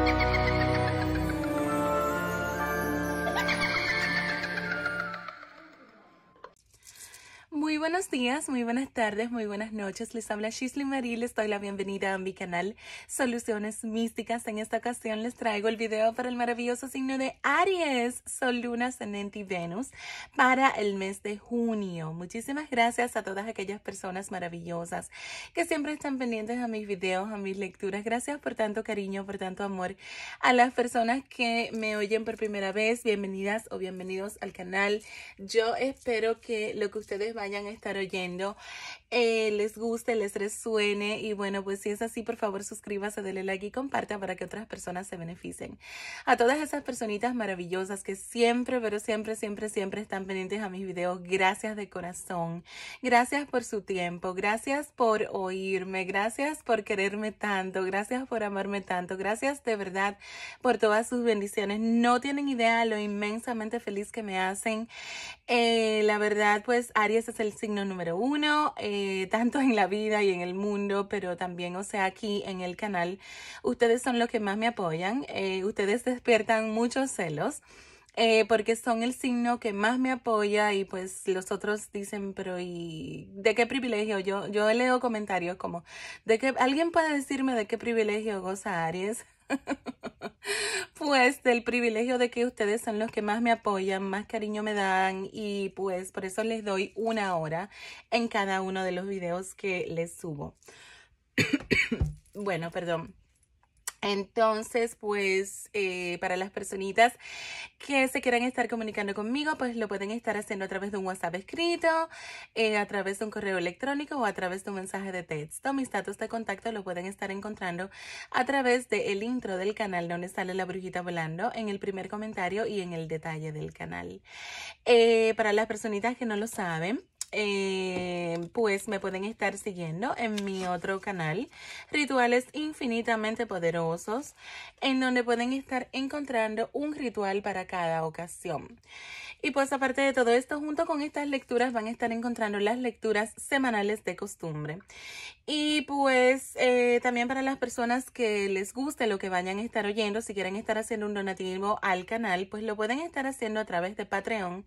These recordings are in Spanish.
Thank you. buenos días, muy buenas tardes, muy buenas noches. Les habla Shisley Marie, les doy la bienvenida a mi canal Soluciones Místicas. En esta ocasión les traigo el video para el maravilloso signo de Aries, Sol, Luna, Ascendente y Venus para el mes de junio. Muchísimas gracias a todas aquellas personas maravillosas que siempre están pendientes a mis videos, a mis lecturas. Gracias por tanto cariño, por tanto amor. A las personas que me oyen por primera vez, bienvenidas o bienvenidos al canal. Yo espero que lo que ustedes vayan a estar oyendo, eh, les guste, les resuene. Y bueno, pues si es así, por favor suscríbase, déle like y comparta para que otras personas se beneficien. A todas esas personitas maravillosas que siempre, pero siempre, siempre, siempre están pendientes a mis videos, gracias de corazón. Gracias por su tiempo, gracias por oírme, gracias por quererme tanto, gracias por amarme tanto, gracias de verdad por todas sus bendiciones. No tienen idea lo inmensamente feliz que me hacen. Eh, la verdad, pues Aries es el número uno, eh, tanto en la vida y en el mundo, pero también, o sea, aquí en el canal, ustedes son los que más me apoyan, eh, ustedes despiertan muchos celos. Eh, porque son el signo que más me apoya y pues los otros dicen, pero ¿y de qué privilegio? Yo, yo leo comentarios como, de que alguien puede decirme de qué privilegio goza Aries. pues del privilegio de que ustedes son los que más me apoyan, más cariño me dan y pues por eso les doy una hora en cada uno de los videos que les subo. bueno, perdón. Entonces, pues eh, para las personitas que se quieran estar comunicando conmigo, pues lo pueden estar haciendo a través de un WhatsApp escrito, eh, a través de un correo electrónico o a través de un mensaje de texto. Mis datos de contacto lo pueden estar encontrando a través del intro del canal donde sale la brujita volando, en el primer comentario y en el detalle del canal. Eh, para las personitas que no lo saben, eh, pues me pueden estar siguiendo en mi otro canal, Rituales Infinitamente Poderosos, en donde pueden estar encontrando un ritual para cada ocasión. Y pues aparte de todo esto, junto con estas lecturas van a estar encontrando las lecturas semanales de costumbre. Y pues eh, también para las personas que les guste lo que vayan a estar oyendo, si quieren estar haciendo un donativo al canal, pues lo pueden estar haciendo a través de Patreon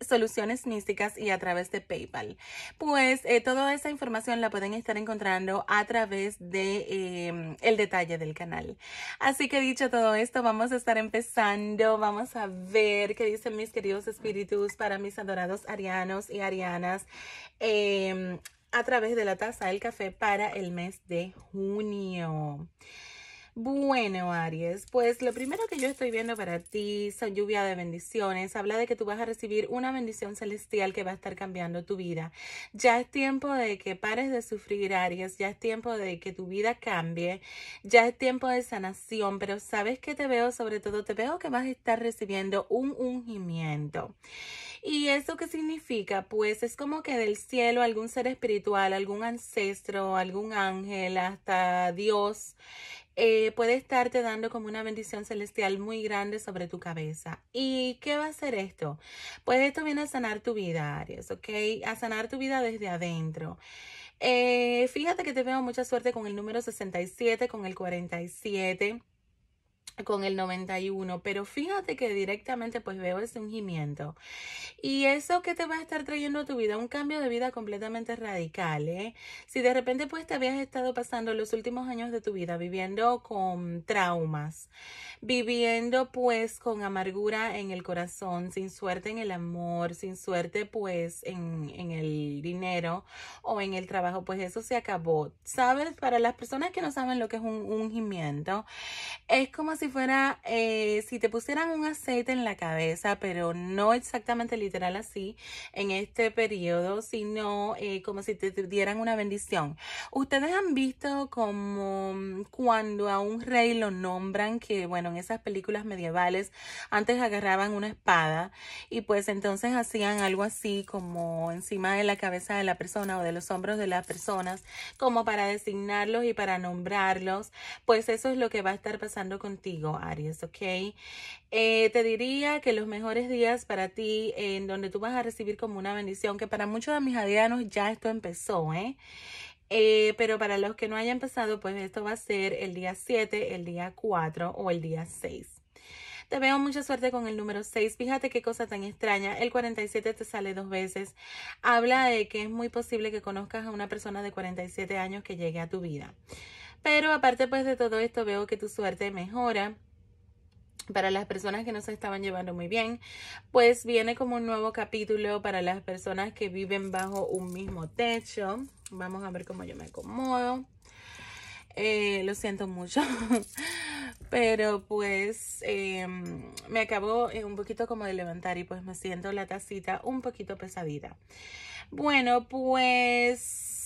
Soluciones Místicas y a través de PayPal. Pues eh, toda esa información la pueden estar encontrando a través de em, el detalle del canal. Así que dicho todo esto, vamos a estar empezando. Vamos a ver qué dicen mis queridos espíritus para mis adorados arianos y arianas. Em, a través de la taza del café para el mes de junio. Bueno, Aries, pues lo primero que yo estoy viendo para ti son lluvia de bendiciones. Habla de que tú vas a recibir una bendición celestial que va a estar cambiando tu vida. Ya es tiempo de que pares de sufrir, Aries. Ya es tiempo de que tu vida cambie. Ya es tiempo de sanación. Pero sabes que te veo, sobre todo te veo que vas a estar recibiendo un ungimiento. ¿Y eso qué significa? Pues es como que del cielo algún ser espiritual, algún ancestro, algún ángel, hasta Dios eh, puede estarte dando como una bendición celestial muy grande sobre tu cabeza. ¿Y qué va a hacer esto? Pues esto viene a sanar tu vida, Aries, ¿ok? A sanar tu vida desde adentro. Eh, fíjate que te veo mucha suerte con el número 67, con el 47 con el 91, pero fíjate que directamente pues veo ese ungimiento. Y eso que te va a estar trayendo a tu vida, un cambio de vida completamente radical, ¿eh? Si de repente pues te habías estado pasando los últimos años de tu vida viviendo con traumas, viviendo pues con amargura en el corazón, sin suerte en el amor, sin suerte pues en, en el dinero o en el trabajo, pues eso se acabó. ¿Sabes? Para las personas que no saben lo que es un ungimiento, es como si si fuera, eh, si te pusieran un aceite en la cabeza, pero no exactamente literal así en este periodo, sino eh, como si te dieran una bendición. Ustedes han visto como mm, cuando a un rey lo nombran, que bueno, en esas películas medievales antes agarraban una espada y pues entonces hacían algo así como encima de la cabeza de la persona o de los hombros de las personas, como para designarlos y para nombrarlos. Pues eso es lo que va a estar pasando contigo Aries, ¿ok? Eh, te diría que los mejores días para ti, en donde tú vas a recibir como una bendición, que para muchos de mis adianos ya esto empezó, ¿eh? ¿eh? pero para los que no hayan empezado, pues esto va a ser el día 7, el día 4 o el día 6. Te veo mucha suerte con el número 6. Fíjate qué cosa tan extraña. El 47 te sale dos veces. Habla de que es muy posible que conozcas a una persona de 47 años que llegue a tu vida. Pero aparte pues de todo esto veo que tu suerte mejora. Para las personas que no se estaban llevando muy bien, pues viene como un nuevo capítulo para las personas que viven bajo un mismo techo. Vamos a ver cómo yo me acomodo. Eh, lo siento mucho, pero pues em, me acabo eh, un poquito como de levantar y pues me siento la tacita un poquito pesadita. Bueno, pues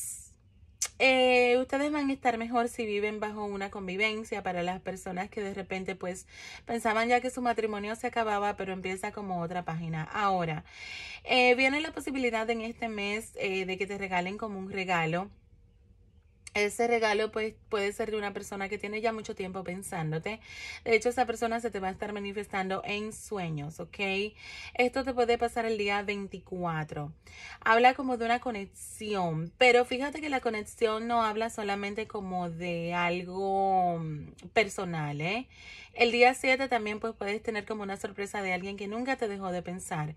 eh, ustedes van a estar mejor si viven bajo una convivencia para las personas que de repente pues pensaban ya que su matrimonio se acababa pero empieza como otra página. Ahora, eh, viene la posibilidad en este mes eh, de que te regalen como un regalo ese regalo pues, puede ser de una persona que tiene ya mucho tiempo pensándote. De hecho, esa persona se te va a estar manifestando en sueños, ¿ok? Esto te puede pasar el día 24. Habla como de una conexión, pero fíjate que la conexión no habla solamente como de algo mm, personal, ¿eh? El día 7 también pues, puedes tener como una sorpresa de alguien que nunca te dejó de pensar.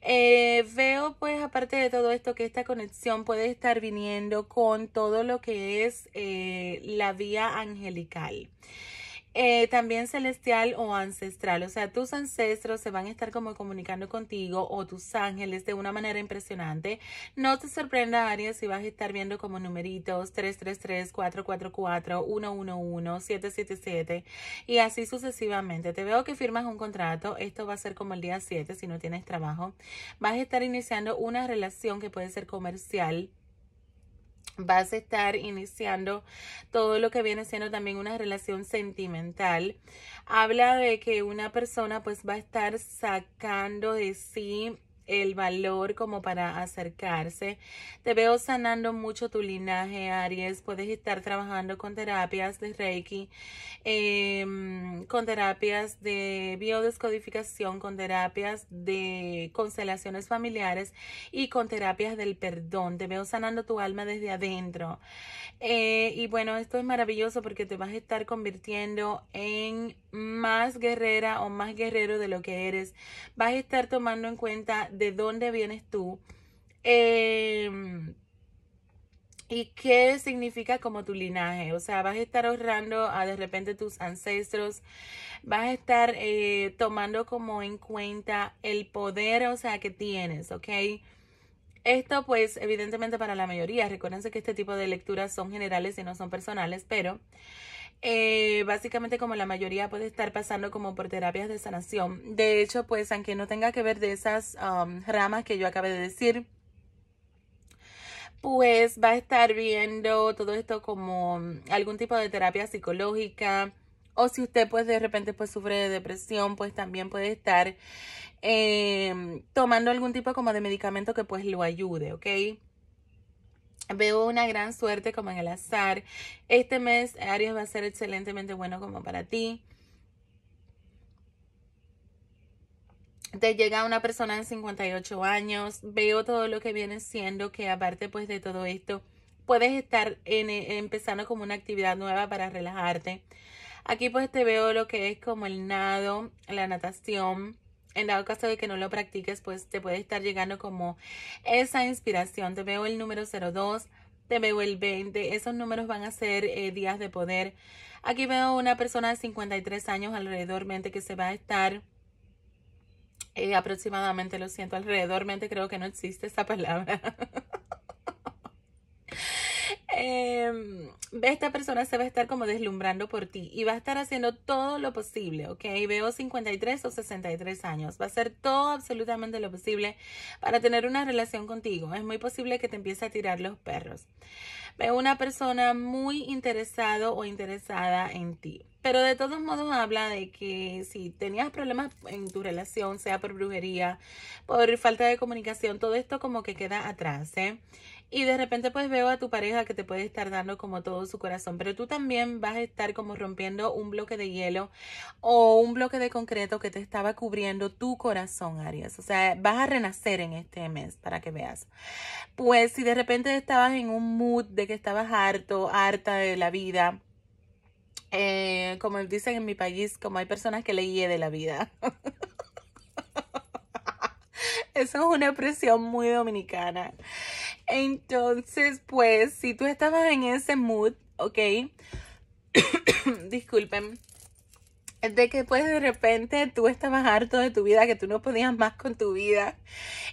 Eh, veo pues aparte de todo esto que esta conexión puede estar viniendo con todo lo que es eh, la vía angelical. Eh, también celestial o ancestral. O sea, tus ancestros se van a estar como comunicando contigo o tus ángeles de una manera impresionante. No te sorprenda, Aries, si vas a estar viendo como numeritos 333-444-111-777 y así sucesivamente. Te veo que firmas un contrato. Esto va a ser como el día 7 si no tienes trabajo. Vas a estar iniciando una relación que puede ser comercial vas a estar iniciando todo lo que viene siendo también una relación sentimental. Habla de que una persona pues va a estar sacando de sí el valor como para acercarse. Te veo sanando mucho tu linaje, Aries. Puedes estar trabajando con terapias de Reiki, em, con terapias de biodescodificación, con terapias de constelaciones familiares y con terapias del perdón. Te veo sanando tu alma desde adentro. Eh, y bueno, esto es maravilloso porque te vas a estar convirtiendo en más guerrera o más guerrero de lo que eres. Vas a estar tomando en cuenta de dónde vienes tú em, y qué significa como tu linaje. O sea, vas a estar ahorrando a de repente tus ancestros, vas a estar eh, tomando como en cuenta el poder, o sea, que tienes, ¿ok? Esto pues evidentemente para la mayoría, recuérdense que este tipo de lecturas son generales y no son personales, pero eh, básicamente como la mayoría puede estar pasando como por terapias de sanación. De hecho, pues aunque no tenga que ver de esas um, ramas que yo acabé de decir, pues va a estar viendo todo esto como um, algún tipo de terapia psicológica o si usted pues de repente pues sufre de depresión pues también puede estar em, tomando algún tipo como de medicamento que pues lo ayude, ¿ok? Veo una gran suerte como en el azar. Este mes, Aries, va a ser excelentemente bueno como para ti. te llega una persona de 58 años, veo todo lo que viene siendo, que aparte pues de todo esto, puedes estar eh, empezando como una actividad nueva para relajarte. Aquí pues te veo lo que es como el nado, la natación, en dado caso de que no lo practiques, pues te puede estar llegando como esa inspiración. Te veo el número 02, te veo el 20. Esos números van a ser eh, días de poder. Aquí veo una persona de 53 años alrededormente que se va a estar eh, aproximadamente, lo siento, alrededormente creo que no existe esa palabra. Em, ve esta persona se va a estar como deslumbrando por ti y va a estar haciendo todo lo posible, ¿ok? Veo 53 o 63 años. Va a hacer todo absolutamente lo posible para tener una relación contigo. Es muy posible que te empiece a tirar los perros. Veo una persona muy interesado o interesada en ti. Pero de todos modos habla de que si tenías problemas en tu relación, sea por brujería, por falta de comunicación, todo esto como que queda atrás, ¿eh? y de repente pues veo a tu pareja que te puede estar dando como todo su corazón, pero tú también vas a estar como rompiendo un bloque de hielo o un bloque de concreto que te estaba cubriendo tu corazón, Aries. O sea, vas a renacer en este mes para que veas. Pues si de repente estabas en un mood de que estabas harto, harta de la vida, eh, como dicen en mi país, como hay personas que le de la vida. Eso es una expresión muy dominicana. Entonces, pues, si tú estabas en ese mood, ok, disculpen, de que pues de repente tú estabas harto de tu vida, que tú no podías más con tu vida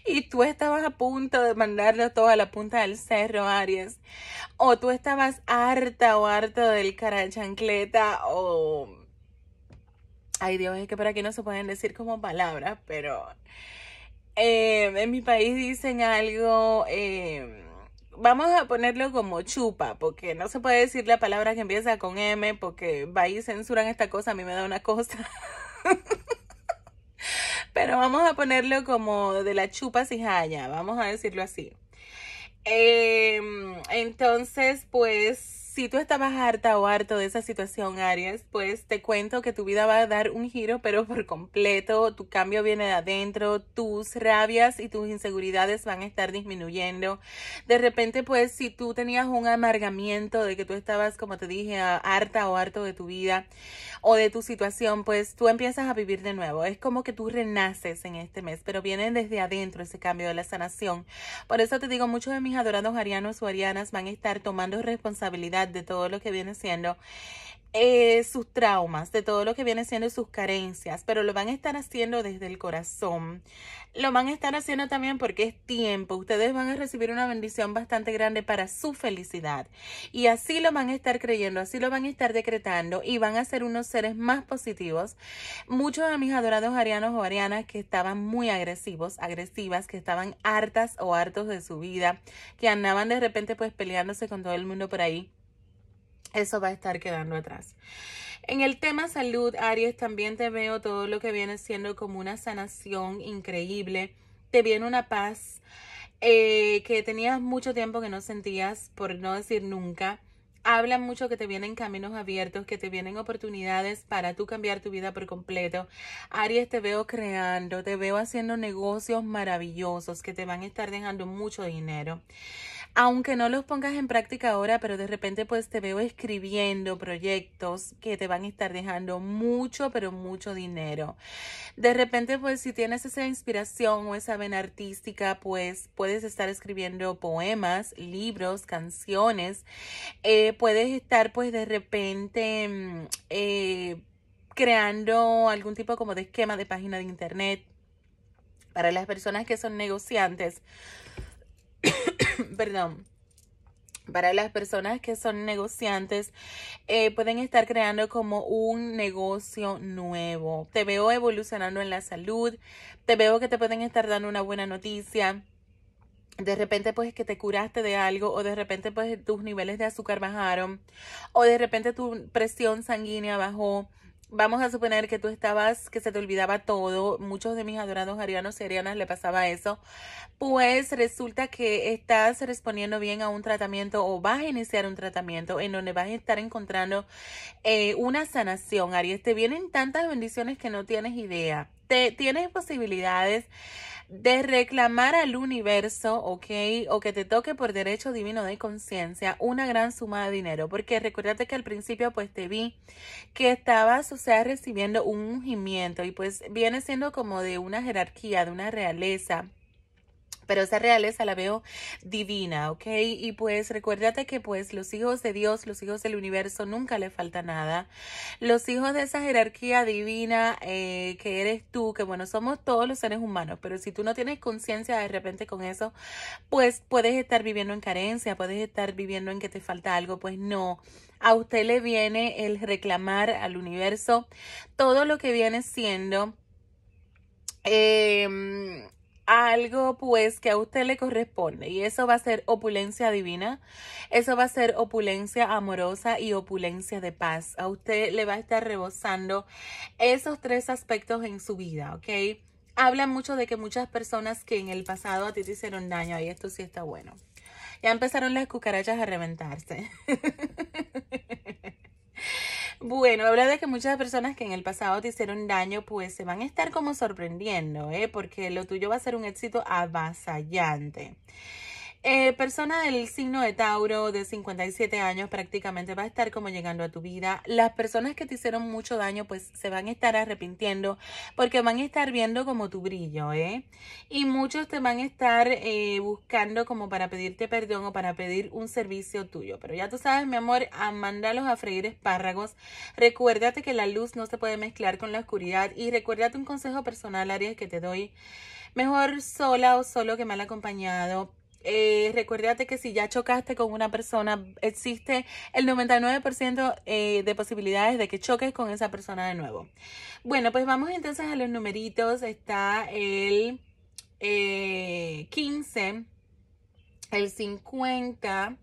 y tú estabas a punto de mandarlo todo a la punta del cerro, Aries, o tú estabas harta o harto del cara de chancleta o... Ay Dios, es que por aquí no se pueden decir como palabras, pero Em, en mi país dicen algo, em, vamos a ponerlo como chupa, porque no se puede decir la palabra que empieza con M, porque va y censuran esta cosa, a mí me da una cosa. Pero vamos a ponerlo como de la chupa sijaya vamos a decirlo así. Em, entonces, pues si tú estabas harta o harto de esa situación, Aries, pues te cuento que tu vida va a dar un giro, pero por completo, tu cambio viene de adentro, tus rabias y tus inseguridades van a estar disminuyendo. De repente, pues si tú tenías un amargamiento de que tú estabas, como te dije, harta o harto de tu vida o de tu situación, pues tú empiezas a vivir de nuevo. Es como que tú renaces en este mes, pero viene desde adentro ese cambio de la sanación. Por eso te digo, muchos de mis adorados arianos o arianas van a estar tomando responsabilidad de todo lo que viene siendo eh, sus traumas, de todo lo que viene siendo sus carencias, pero lo van a estar haciendo desde el corazón. Lo van a estar haciendo también porque es tiempo. Ustedes van a recibir una bendición bastante grande para su felicidad. Y así lo van a estar creyendo, así lo van a estar decretando y van a ser unos seres más positivos. Muchos de mis adorados arianos o arianas que estaban muy agresivos, agresivas, que estaban hartas o hartos de su vida, que andaban de repente pues peleándose con todo el mundo por ahí eso va a estar quedando atrás. En el tema salud, Aries, también te veo todo lo que viene siendo como una sanación increíble. Te viene una paz eh, que tenías mucho tiempo que no sentías, por no decir nunca. Habla mucho que te vienen caminos abiertos, que te vienen oportunidades para tú cambiar tu vida por completo. Aries, te veo creando, te veo haciendo negocios maravillosos que te van a estar dejando mucho dinero aunque no los pongas en práctica ahora, pero de repente pues te veo escribiendo proyectos que te van a estar dejando mucho, pero mucho dinero. De repente pues si tienes esa inspiración o esa vena artística, pues puedes estar escribiendo poemas, libros, canciones. Eh, puedes estar pues de repente mm, eh, creando algún tipo como de esquema de página de internet. Para las personas que son negociantes, perdón, para las personas que son negociantes, eh, pueden estar creando como un negocio nuevo. Te veo evolucionando en la salud, te veo que te pueden estar dando una buena noticia. De repente pues que te curaste de algo o de repente pues tus niveles de azúcar bajaron o de repente tu presión sanguínea bajó vamos a suponer que tú estabas, que se te olvidaba todo, muchos de mis adorados arianos y arianas le pasaba eso, pues resulta que estás respondiendo bien a un tratamiento o vas a iniciar un tratamiento en donde vas a estar encontrando eh, una sanación, Aries. Te vienen tantas bendiciones que no tienes idea. Te, tienes posibilidades de reclamar al universo, ¿ok? O que te toque por derecho divino de conciencia una gran suma de dinero. Porque recuérdate que al principio pues te vi que estabas, o sea, recibiendo un ungimiento y pues viene siendo como de una jerarquía, de una realeza pero esa realeza la veo divina, ¿ok? Y pues recuérdate que pues los hijos de Dios, los hijos del universo, nunca le falta nada. Los hijos de esa jerarquía divina eh, que eres tú, que bueno, somos todos los seres humanos, pero si tú no tienes conciencia de repente con eso, pues puedes estar viviendo en carencia, puedes estar viviendo en que te falta algo, pues no. A usted le viene el reclamar al universo todo lo que viene siendo em, algo pues que a usted le corresponde y eso va a ser opulencia divina, eso va a ser opulencia amorosa y opulencia de paz. A usted le va a estar rebosando esos tres aspectos en su vida, ¿ok? Habla mucho de que muchas personas que en el pasado a ti te hicieron daño y esto sí está bueno. Ya empezaron las cucarachas a reventarse. Bueno, habla de que muchas personas que en el pasado te hicieron daño, pues se van a estar como sorprendiendo, ¿eh? porque lo tuyo va a ser un éxito avasallante. Eh, persona del signo de Tauro de 57 años prácticamente va a estar como llegando a tu vida. Las personas que te hicieron mucho daño pues se van a estar arrepintiendo porque van a estar viendo como tu brillo, ¿eh? Y muchos te van a estar eh, buscando como para pedirte perdón o para pedir un servicio tuyo. Pero ya tú sabes, mi amor, a a freír espárragos. Recuérdate que la luz no se puede mezclar con la oscuridad y recuérdate un consejo personal, Aries que te doy. Mejor sola o solo que mal acompañado eh, recuérdate que si ya chocaste con una persona, existe el 99% eh, de posibilidades de que choques con esa persona de nuevo. Bueno, pues vamos entonces a los numeritos. Está el 15, eh, el 50.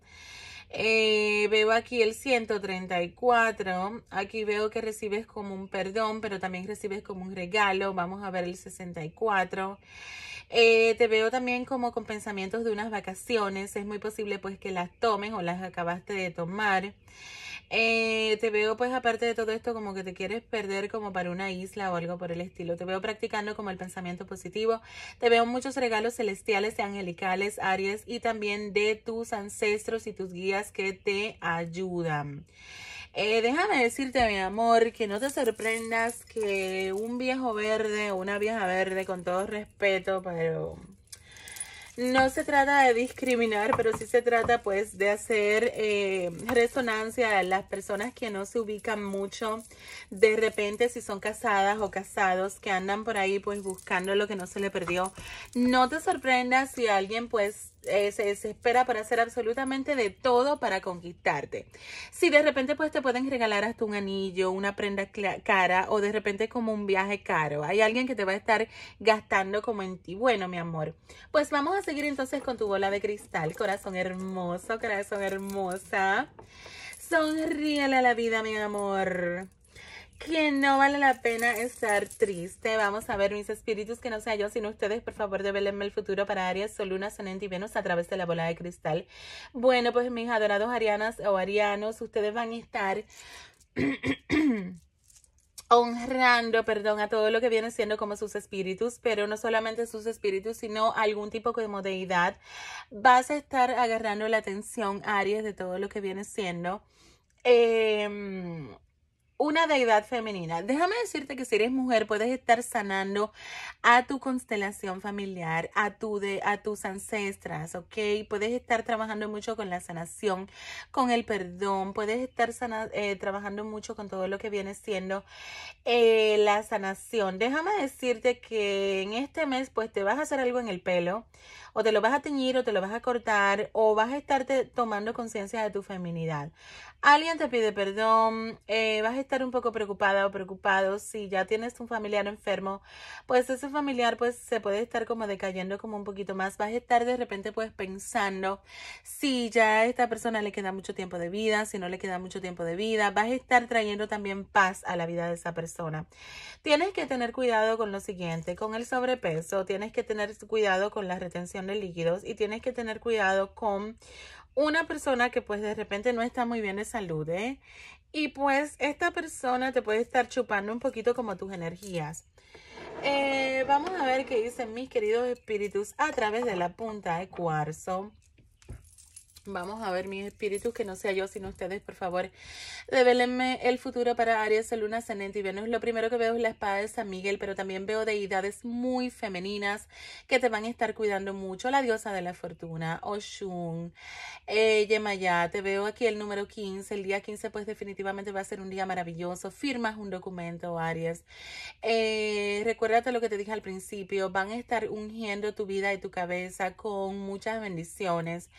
veo aquí el 134. Aquí veo que recibes como un perdón, pero también recibes como un regalo. Vamos a ver el 64. Eh, te veo también como con pensamientos de unas vacaciones. Es muy posible pues que las tomen o las acabaste de tomar. Eh, te veo pues aparte de todo esto como que te quieres perder como para una isla o algo por el estilo. Te veo practicando como el pensamiento positivo. Te veo muchos regalos celestiales y angelicales, Aries, y también de tus ancestros y tus guías que te ayudan. Eh, déjame decirte, mi amor, que no te sorprendas que un viejo verde o una vieja verde, con todo respeto, pero no se trata de discriminar, pero sí se trata pues de hacer eh, resonancia a las personas que no se ubican mucho. De repente si son casadas o casados que andan por ahí pues buscando lo que no se le perdió. No te sorprendas si alguien pues eh, se espera para hacer absolutamente de todo para conquistarte. Si de repente pues te pueden regalar hasta un anillo, una prenda cara o de repente como un viaje caro, hay alguien que te va a estar gastando como en ti. Bueno, mi amor, pues vamos a seguir entonces con tu bola de cristal, corazón hermoso, corazón hermosa. sonríe a la vida, mi amor que no vale la pena estar triste. Vamos a ver mis espíritus que no sea yo, sino ustedes. Por favor, develenme el futuro para Aries, Soluna Luna, Sonente y Venus a través de la bola de cristal. Bueno, pues mis adorados arianas o arianos, ustedes van a estar... honrando, perdón, a todo lo que viene siendo como sus espíritus, pero no solamente sus espíritus, sino algún tipo de deidad. Vas a estar agarrando la atención, Aries, de todo lo que viene siendo. Eh, una deidad femenina. Déjame decirte que si eres mujer puedes estar sanando a tu constelación familiar, a tu de a tus ancestras, ¿ok? Puedes estar trabajando mucho con la sanación, con el perdón, puedes estar sana, eh, trabajando mucho con todo lo que viene siendo eh, la sanación. Déjame decirte que en este mes pues te vas a hacer algo en el pelo o te lo vas a teñir o te lo vas a cortar o vas a estarte tomando conciencia de tu feminidad. Alguien te pide perdón, eh, vas a estar un poco preocupada o preocupado si ya tienes un familiar enfermo, pues ese familiar pues se puede estar como decayendo como un poquito más, vas a estar de repente pues pensando si ya a esta persona le queda mucho tiempo de vida, si no le queda mucho tiempo de vida, vas a estar trayendo también paz a la vida de esa persona. Tienes que tener cuidado con lo siguiente, con el sobrepeso, tienes que tener cuidado con la retención de líquidos y tienes que tener cuidado con una persona que pues de repente no está muy bien de salud, ¿eh? Y pues esta persona te puede estar chupando un poquito como tus energías. Eh, vamos a ver qué dicen mis queridos espíritus a través de la punta de cuarzo. Vamos a ver mis espíritus, que no sea yo sino ustedes, por favor. Develenme el futuro para Aries, Luna, Ascendente y Venus. Lo primero que veo es la espada de San Miguel, pero también veo deidades muy femeninas que te van a estar cuidando mucho. La diosa de la fortuna, Oshun, eh, Yemayá. Te veo aquí el número 15. El día 15, pues definitivamente va a ser un día maravilloso. Firmas un documento, Aries. Eh, recuérdate lo que te dije al principio. Van a estar ungiendo tu vida y tu cabeza con muchas bendiciones.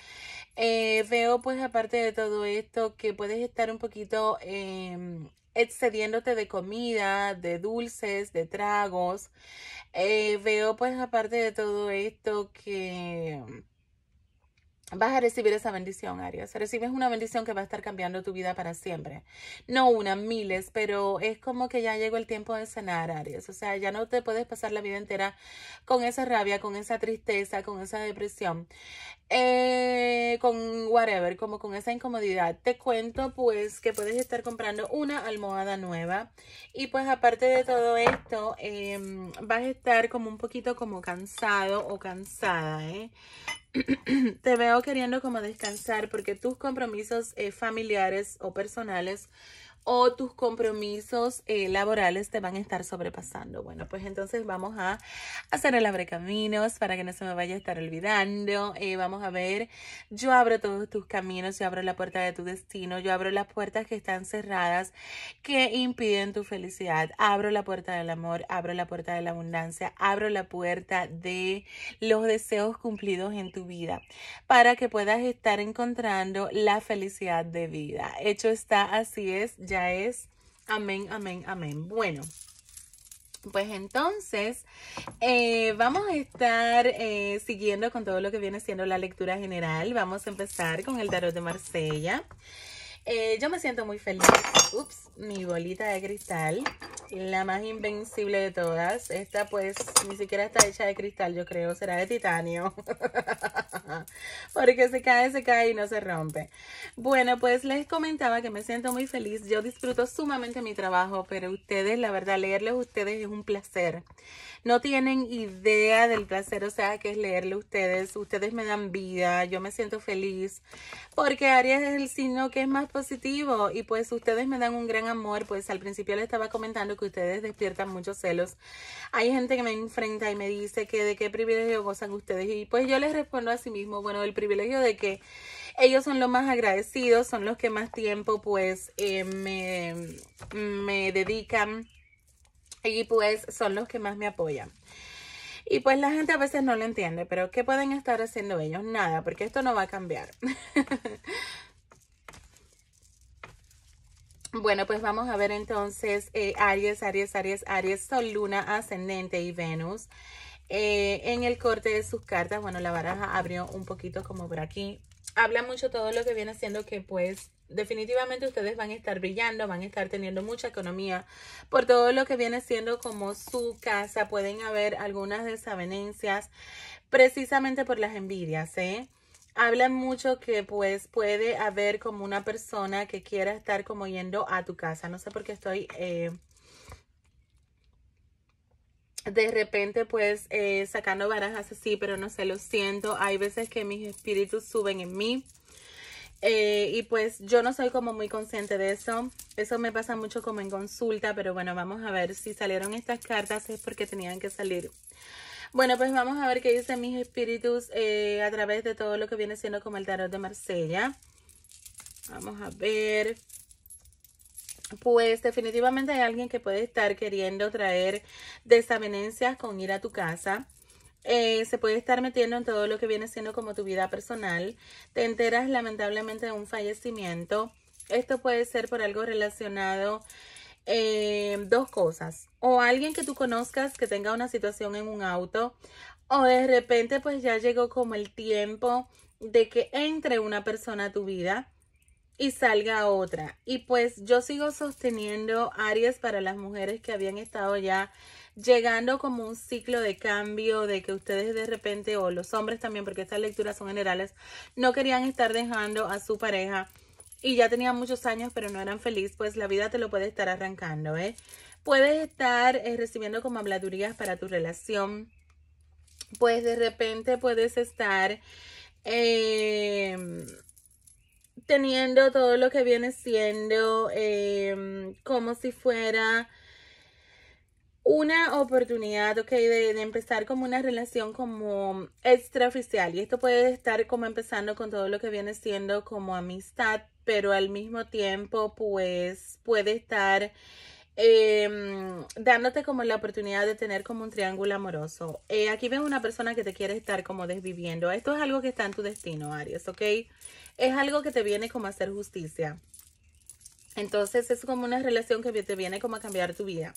Eh, eh, veo pues aparte de todo esto que puedes estar un poquito em, excediéndote de comida, de dulces, de tragos. Eh, veo pues aparte de todo esto que vas a recibir esa bendición, Arias. Recibes una bendición que va a estar cambiando tu vida para siempre. No una, miles, pero es como que ya llegó el tiempo de cenar, Arias. O sea, ya no te puedes pasar la vida entera con esa rabia, con esa tristeza, con esa depresión eh, con whatever, como con esa incomodidad. Te cuento pues que puedes estar comprando una almohada nueva y pues aparte de todo esto eh, vas a estar como un poquito como cansado o cansada, ¿eh? Te veo queriendo como descansar porque tus compromisos eh, familiares o personales o tus compromisos eh, laborales te van a estar sobrepasando. Bueno, pues entonces vamos a hacer el abre caminos para que no se me vaya a estar olvidando. Eh, vamos a ver, yo abro todos tus caminos, yo abro la puerta de tu destino, yo abro las puertas que están cerradas, que impiden tu felicidad. Abro la puerta del amor, abro la puerta de la abundancia, abro la puerta de los deseos cumplidos en tu vida para que puedas estar encontrando la felicidad de vida. Hecho está, así es es amén, amén, amén. Bueno, pues entonces eh, vamos a estar eh, siguiendo con todo lo que viene siendo la lectura general. Vamos a empezar con el tarot de Marsella. Eh, yo me siento muy feliz. Ups, mi bolita de cristal. La más invencible de todas. Esta pues ni siquiera está hecha de cristal, yo creo. Será de titanio. Porque se cae, se cae y no se rompe. Bueno, pues les comentaba que me siento muy feliz. Yo disfruto sumamente mi trabajo, pero ustedes, la verdad, leerles a ustedes es un placer. No tienen idea del placer, o sea, que es leerle a ustedes. Ustedes me dan vida, yo me siento feliz. Porque Aries es el signo que es más positivo y pues ustedes me dan un gran amor. Pues al principio les estaba comentando que ustedes despiertan muchos celos. Hay gente que me enfrenta y me dice que de qué privilegio gozan ustedes. Y pues yo les respondo a sí mismo, bueno, el privilegio de que ellos son los más agradecidos, son los que más tiempo pues eh, me, me dedican y pues son los que más me apoyan. Y pues la gente a veces no lo entiende, pero ¿qué pueden estar haciendo ellos? Nada, porque esto no va a cambiar. bueno, pues vamos a ver entonces eh, Aries, Aries, Aries, Aries, Sol, Luna, Ascendente y Venus. Eh, en el corte de sus cartas, bueno, la baraja abrió un poquito como por aquí. Habla mucho todo lo que viene haciendo que pues definitivamente ustedes van a estar brillando, van a estar teniendo mucha economía por todo lo que viene siendo como su casa. Pueden haber algunas desavenencias precisamente por las envidias, ¿eh? Hablan mucho que pues puede haber como una persona que quiera estar como yendo a tu casa. No sé por qué estoy... Eh, de repente pues eh, sacando barajas así, pero no sé, lo siento. Hay veces que mis espíritus suben en mí eh, y pues yo no soy como muy consciente de eso. Eso me pasa mucho como en consulta, pero bueno, vamos a ver si salieron estas cartas es porque tenían que salir. Bueno, pues vamos a ver qué dicen mis espíritus eh, a través de todo lo que viene siendo como el tarot de Marsella. Vamos a ver. Pues definitivamente hay alguien que puede estar queriendo traer desavenencias con ir a tu casa. Eh, se puede estar metiendo en todo lo que viene siendo como tu vida personal. Te enteras lamentablemente de un fallecimiento. Esto puede ser por algo relacionado eh, dos cosas. O alguien que tú conozcas que tenga una situación en un auto. O de repente pues ya llegó como el tiempo de que entre una persona a tu vida y salga otra. Y pues yo sigo sosteniendo áreas para las mujeres que habían estado ya llegando como un ciclo de cambio, de que ustedes de repente, o los hombres también, porque estas lecturas son generales, no querían estar dejando a su pareja y ya tenían muchos años, pero no eran felices, pues la vida te lo puede estar arrancando, ¿eh? Puedes estar eh, recibiendo como habladurías para tu relación, pues de repente puedes estar... Em, teniendo todo lo que viene siendo em, como si fuera una oportunidad, ok, de, empezar como una relación como extraoficial. Y esto puede estar como empezando con todo lo que viene siendo como amistad, pero al mismo tiempo, pues puede estar em, dándote como la oportunidad de tener como un triángulo amoroso. Eh, aquí ves una persona que te quiere estar como desviviendo. Esto es algo que está en tu destino, Aries, ok. Es algo que te viene como a hacer justicia. Entonces es como una relación que te viene como a cambiar tu vida.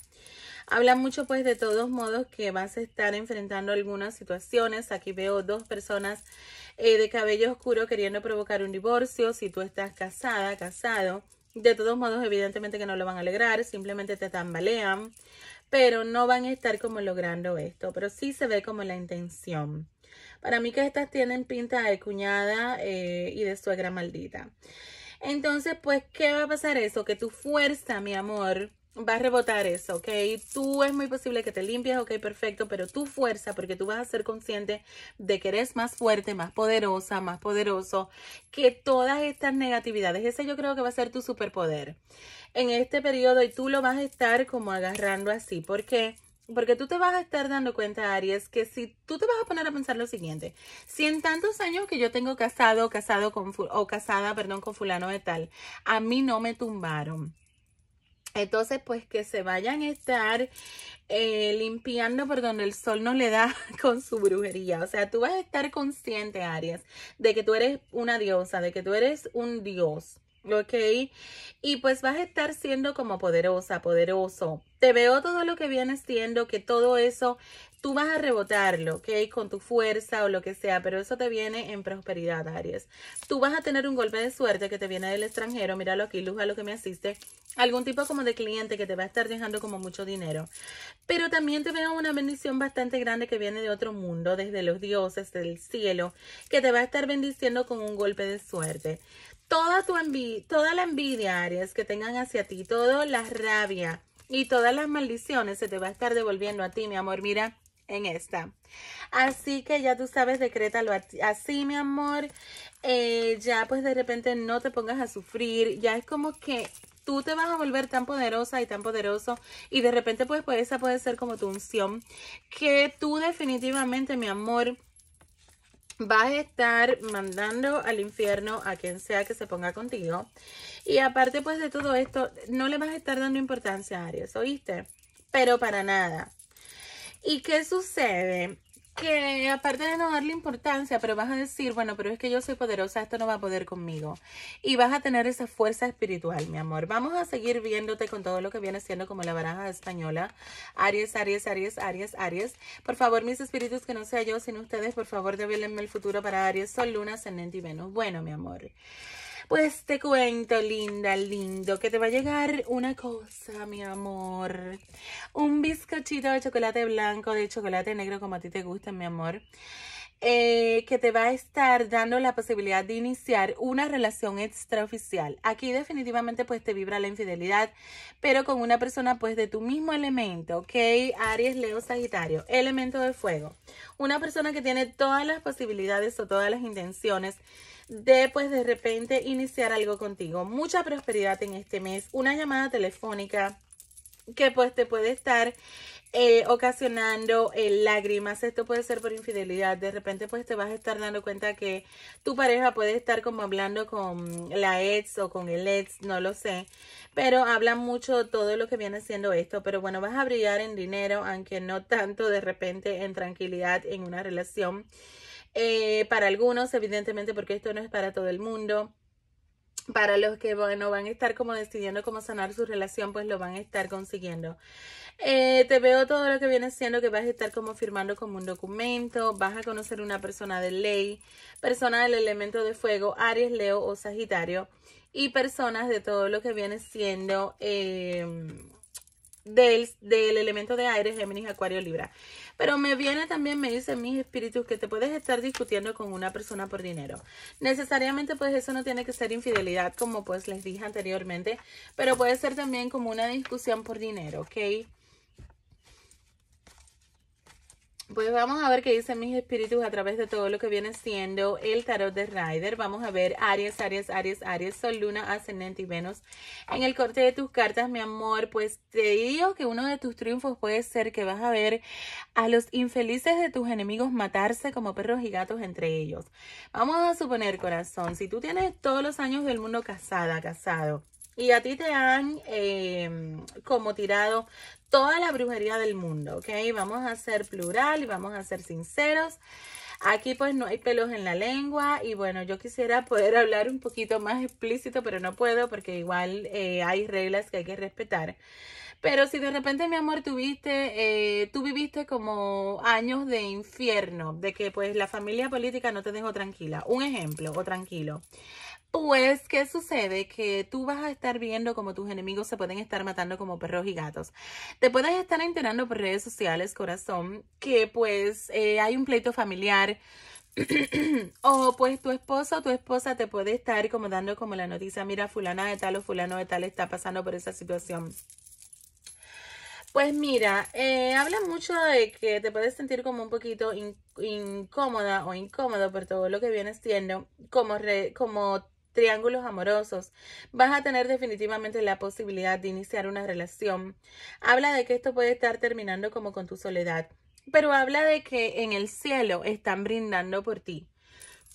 Habla mucho pues de todos modos que vas a estar enfrentando algunas situaciones. Aquí veo dos personas eh, de cabello oscuro queriendo provocar un divorcio. Si tú estás casada, casado. De todos modos, evidentemente que no lo van a alegrar, simplemente te tambalean, pero no van a estar como logrando esto, pero sí se ve como la intención. Para mí que estas tienen pinta de cuñada eh, y de suegra maldita. Entonces, pues, ¿qué va a pasar eso? Que tu fuerza, mi amor, va a rebotar eso, ¿ok? Tú es muy posible que te limpies, ok, perfecto, pero tu fuerza, porque tú vas a ser consciente de que eres más fuerte, más poderosa, más poderoso, que todas estas negatividades. Ese yo creo que va a ser tu superpoder en este periodo y tú lo vas a estar como agarrando así, porque porque tú te vas a estar dando cuenta, Aries, que si tú te vas a poner a pensar lo siguiente, si en tantos años que yo tengo casado, casado con, o casada, perdón, con fulano de tal, a mí no me tumbaron. Entonces, pues que se vayan a estar eh, limpiando por donde el sol no le da con su brujería. O sea, tú vas a estar consciente, Aries, de que tú eres una diosa, de que tú eres un dios ¿ok? Y pues vas a estar siendo como poderosa, poderoso. Te veo todo lo que vienes siendo, que todo eso tú vas a rebotarlo, ¿ok? Con tu fuerza o lo que sea, pero eso te viene en prosperidad, Aries. Tú vas a tener un golpe de suerte que te viene del extranjero, míralo aquí, Luz, a lo que me asiste. Algún tipo como de cliente que te va a estar dejando como mucho dinero. Pero también te veo una bendición bastante grande que viene de otro mundo, desde los dioses, del cielo, que te va a estar bendiciendo con un golpe de suerte toda, tu envidia, toda la envidia, Aries, que tengan hacia ti, toda la rabia y todas las maldiciones se te va a estar devolviendo a ti, mi amor. Mira, en esta. Así que ya tú sabes, decrétalo así, mi amor. Eh, ya pues de repente no te pongas a sufrir. Ya es como que tú te vas a volver tan poderosa y tan poderoso. Y de repente pues, pues esa puede ser como tu unción. Que tú definitivamente, mi amor, vas a estar mandando al infierno a quien sea que se ponga contigo. Y aparte pues de todo esto, no le vas a estar dando importancia a Aries, ¿oíste? Pero para nada. ¿Y qué sucede? que aparte de no darle importancia, pero vas a decir, bueno, pero es que yo soy poderosa, esto no va a poder conmigo. Y vas a tener esa fuerza espiritual, mi amor. Vamos a seguir viéndote con todo lo que viene siendo como la baraja española. Aries, Aries, Aries, Aries, Aries. Por favor, mis espíritus, que no sea yo, sino ustedes, por favor, débilenme el futuro para Aries, Sol, Luna, Ascendente y Venus. Bueno, mi amor. Pues te cuento, linda, lindo, que te va a llegar una cosa, mi amor. Un bizcochito de chocolate blanco, de chocolate negro, como a ti te gusta, mi amor. Eh, que te va a estar dando la posibilidad de iniciar una relación extraoficial. Aquí definitivamente pues te vibra la infidelidad, pero con una persona pues de tu mismo elemento, ¿ok? Aries, Leo, Sagitario, elemento de fuego. Una persona que tiene todas las posibilidades o todas las intenciones de pues de repente iniciar algo contigo. Mucha prosperidad en este mes, una llamada telefónica que pues te puede estar eh, ocasionando eh, lágrimas. Esto puede ser por infidelidad. De repente, pues te vas a estar dando cuenta que tu pareja puede estar como hablando con la ex o con el ex, no lo sé. Pero hablan mucho todo lo que viene siendo esto. Pero bueno, vas a brillar en dinero, aunque no tanto de repente en tranquilidad en una relación. Eh, para algunos evidentemente porque esto no es para todo el mundo para los que bueno van a estar como decidiendo cómo sanar su relación pues lo van a estar consiguiendo eh, te veo todo lo que viene siendo que vas a estar como firmando como un documento vas a conocer una persona de ley persona del elemento de fuego Aries Leo o Sagitario y personas de todo lo que viene siendo eh, del, elemento de aire, Géminis, Acuario, Libra. Pero me viene también, me dicen mis espíritus, que te puedes estar discutiendo con una persona por dinero. Necesariamente, pues eso no tiene que ser infidelidad, como pues les dije anteriormente, pero puede ser también como una discusión por dinero, ¿ok? Pues vamos a ver qué dicen mis espíritus a través de todo lo que viene siendo el tarot de Rider. Vamos a ver Aries, Aries, Aries, Aries, Sol, Luna, Ascendente y Venus. En el corte de tus cartas, mi amor, pues te digo que uno de tus triunfos puede ser que vas a ver a los infelices de tus enemigos matarse como perros y gatos entre ellos. Vamos a suponer, corazón, si tú tienes todos los años del mundo casada, casado, y a ti te han em, como tirado toda la brujería del mundo, ¿ok? Vamos a ser plural y vamos a ser sinceros. Aquí pues no hay pelos en la lengua y bueno, yo quisiera poder hablar un poquito más explícito, pero no puedo porque igual eh, hay reglas que hay que respetar. Pero si de repente, mi amor, tuviste, eh, tú viviste como años de infierno, de que pues la familia política no te dejó tranquila. Un ejemplo, o tranquilo. Pues, ¿qué sucede? Que tú vas a estar viendo como tus enemigos se pueden estar matando como perros y gatos. Te puedes estar enterando por redes sociales, corazón, que pues eh, hay un pleito familiar. o pues tu esposo o tu esposa te puede estar como dando como la noticia, mira, fulana de tal o fulano de tal está pasando por esa situación. Pues mira, eh, habla mucho de que te puedes sentir como un poquito incómoda o incómodo por todo lo que vienes siendo, como, re, como triángulos amorosos, vas a tener definitivamente la posibilidad de iniciar una relación. Habla de que esto puede estar terminando como con tu soledad, pero habla de que en el cielo están brindando por ti.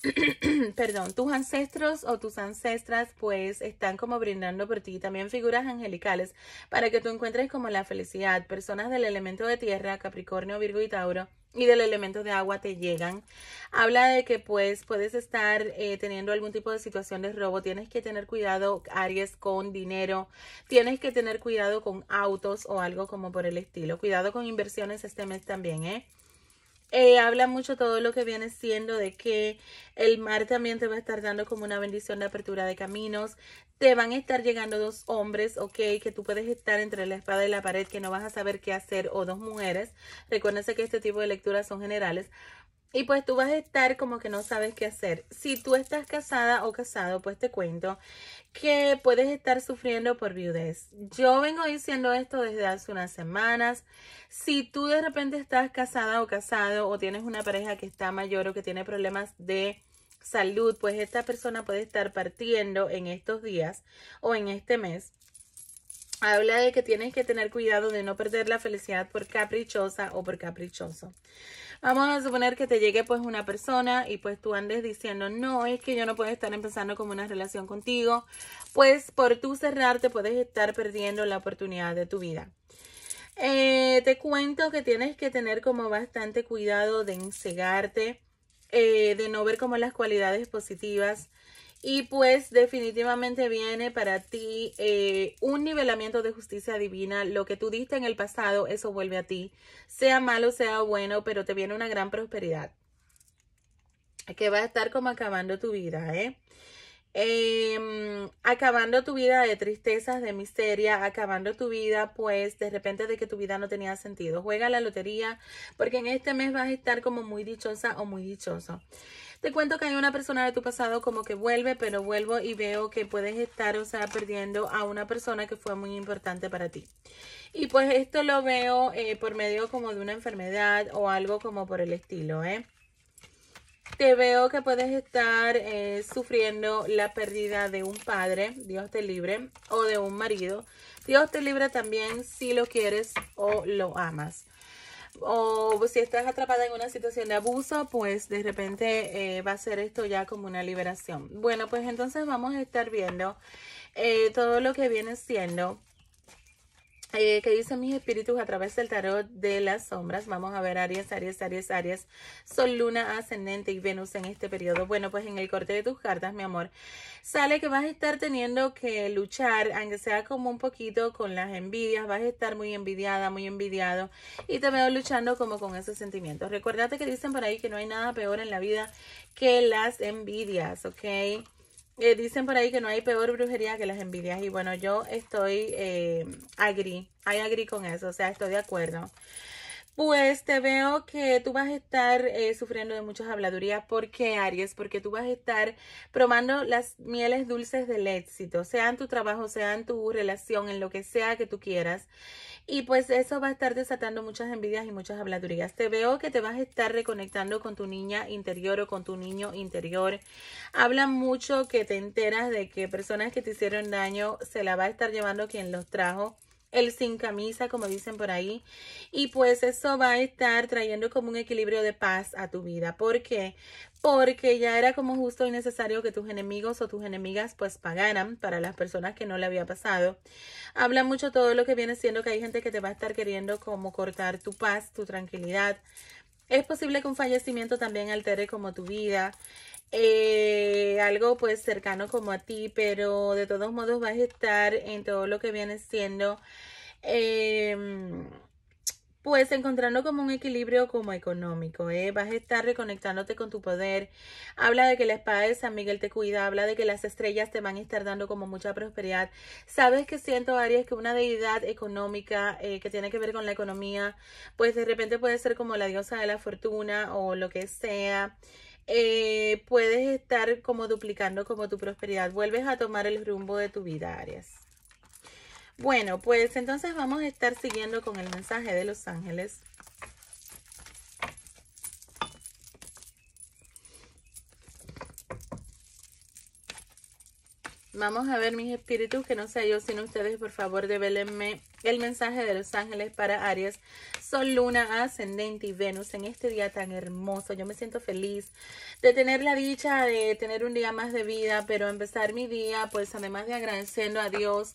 perdón, tus ancestros o tus ancestras pues están como brindando por ti también figuras angelicales para que tú encuentres como la felicidad, personas del elemento de tierra, Capricornio, Virgo y Tauro y del elemento de agua te llegan. Habla de que pues puedes estar eh, teniendo algún tipo de situación de robo, tienes que tener cuidado, Aries, con dinero, tienes que tener cuidado con autos o algo como por el estilo. Cuidado con inversiones este mes también, Eh, eh habla mucho todo lo que viene siendo de que el mar también te va a estar dando como una bendición de apertura de caminos, te van a estar llegando dos hombres, ok, que tú puedes estar entre la espada y la pared, que no vas a saber qué hacer, o dos mujeres. Recuérdense que este tipo de lecturas son generales. Y pues tú vas a estar como que no sabes qué hacer. Si tú estás casada o casado, pues te cuento que puedes estar sufriendo por viudez. Yo vengo diciendo esto desde hace unas semanas. Si tú de repente estás casada o casado o tienes una pareja que está mayor o que tiene problemas de salud, pues esta persona puede estar partiendo en estos días o en este mes. Habla de que tienes que tener cuidado de no perder la felicidad por caprichosa o por caprichoso. Vamos a suponer que te llegue pues una persona y pues tú andes diciendo, no, es que yo no puedo estar empezando como una relación contigo, pues por tú cerrarte puedes estar perdiendo la oportunidad de tu vida. Eh, te cuento que tienes que tener como bastante cuidado de ensegarte. Eh, de no ver como las cualidades positivas. Y pues definitivamente viene para ti eh, un nivelamiento de justicia divina. Lo que tú diste en el pasado, eso vuelve a ti. Sea malo, sea bueno, pero te viene una gran prosperidad. Que va a estar como acabando tu vida, ¿eh? Em, acabando tu vida de tristezas, de miseria, acabando tu vida, pues de repente de que tu vida no tenía sentido. Juega la lotería, porque en este mes vas a estar como muy dichosa o muy dichoso. Te cuento que hay una persona de tu pasado como que vuelve, pero vuelvo y veo que puedes estar, o sea, perdiendo a una persona que fue muy importante para ti. Y pues esto lo veo eh, por medio como de una enfermedad o algo como por el estilo, ¿eh? Te veo que puedes estar eh, sufriendo la pérdida de un padre, Dios te libre, o de un marido. Dios te libre también si lo quieres o lo amas. O si estás atrapada en una situación de abuso, pues de repente eh, va a ser esto ya como una liberación. Bueno, pues entonces vamos a estar viendo eh, todo lo que viene siendo eh, que dicen mis espíritus a través del tarot de las sombras. Vamos a ver Aries, Aries, Aries, Aries, Sol, Luna, Ascendente y Venus en este periodo. Bueno, pues en el corte de tus cartas, mi amor, sale que vas a estar teniendo que luchar, aunque sea como un poquito con las envidias, vas a estar muy envidiada, muy envidiado y te veo luchando como con esos sentimientos. Recuérdate que dicen por ahí que no hay nada peor en la vida que las envidias, ¿ok? Eh, dicen por ahí que no hay peor brujería que las envidias. Y bueno, yo estoy eh, agri, hay agri con eso, o sea, estoy de acuerdo. Pues te veo que tú vas a estar eh, sufriendo de muchas habladurías. ¿Por qué, Aries? Porque tú vas a estar probando las mieles dulces del éxito, sea tu trabajo, sea tu relación, en lo que sea que tú quieras. Y pues eso va a estar desatando muchas envidias y muchas habladurías. Te veo que te vas a estar reconectando con tu niña interior o con tu niño interior. Habla mucho que te enteras de que personas que te hicieron daño se la va a estar llevando quien los trajo el sin camisa, como dicen por ahí. Y pues eso va a estar trayendo como un equilibrio de paz a tu vida. porque Porque ya era como justo y necesario que tus enemigos o tus enemigas pues pagaran para las personas que no le había pasado. Habla mucho todo lo que viene siendo que hay gente que te va a estar queriendo como cortar tu paz, tu tranquilidad. Es posible que un fallecimiento también altere como tu vida eh, algo pues cercano como a ti, pero de todos modos vas a estar en todo lo que viene siendo em, pues encontrando como un equilibrio como económico, ¿eh? vas a estar reconectándote con tu poder. Habla de que la espada de San Miguel te cuida, habla de que las estrellas te van a estar dando como mucha prosperidad. Sabes que siento, Aries, que una deidad económica eh, que tiene que ver con la economía, pues de repente puede ser como la diosa de la fortuna o lo que sea. Eh, puedes estar como duplicando como tu prosperidad. Vuelves a tomar el rumbo de tu vida, Arias Bueno, pues entonces vamos a estar siguiendo con el mensaje de los ángeles. Vamos a ver mis espíritus, que no sea yo sino ustedes, por favor, develenme el mensaje de los ángeles para Aries, Sol, Luna, Ascendente y Venus en este día tan hermoso. Yo me siento feliz de tener la dicha de tener un día más de vida, pero empezar mi día, pues además de agradeciendo a Dios,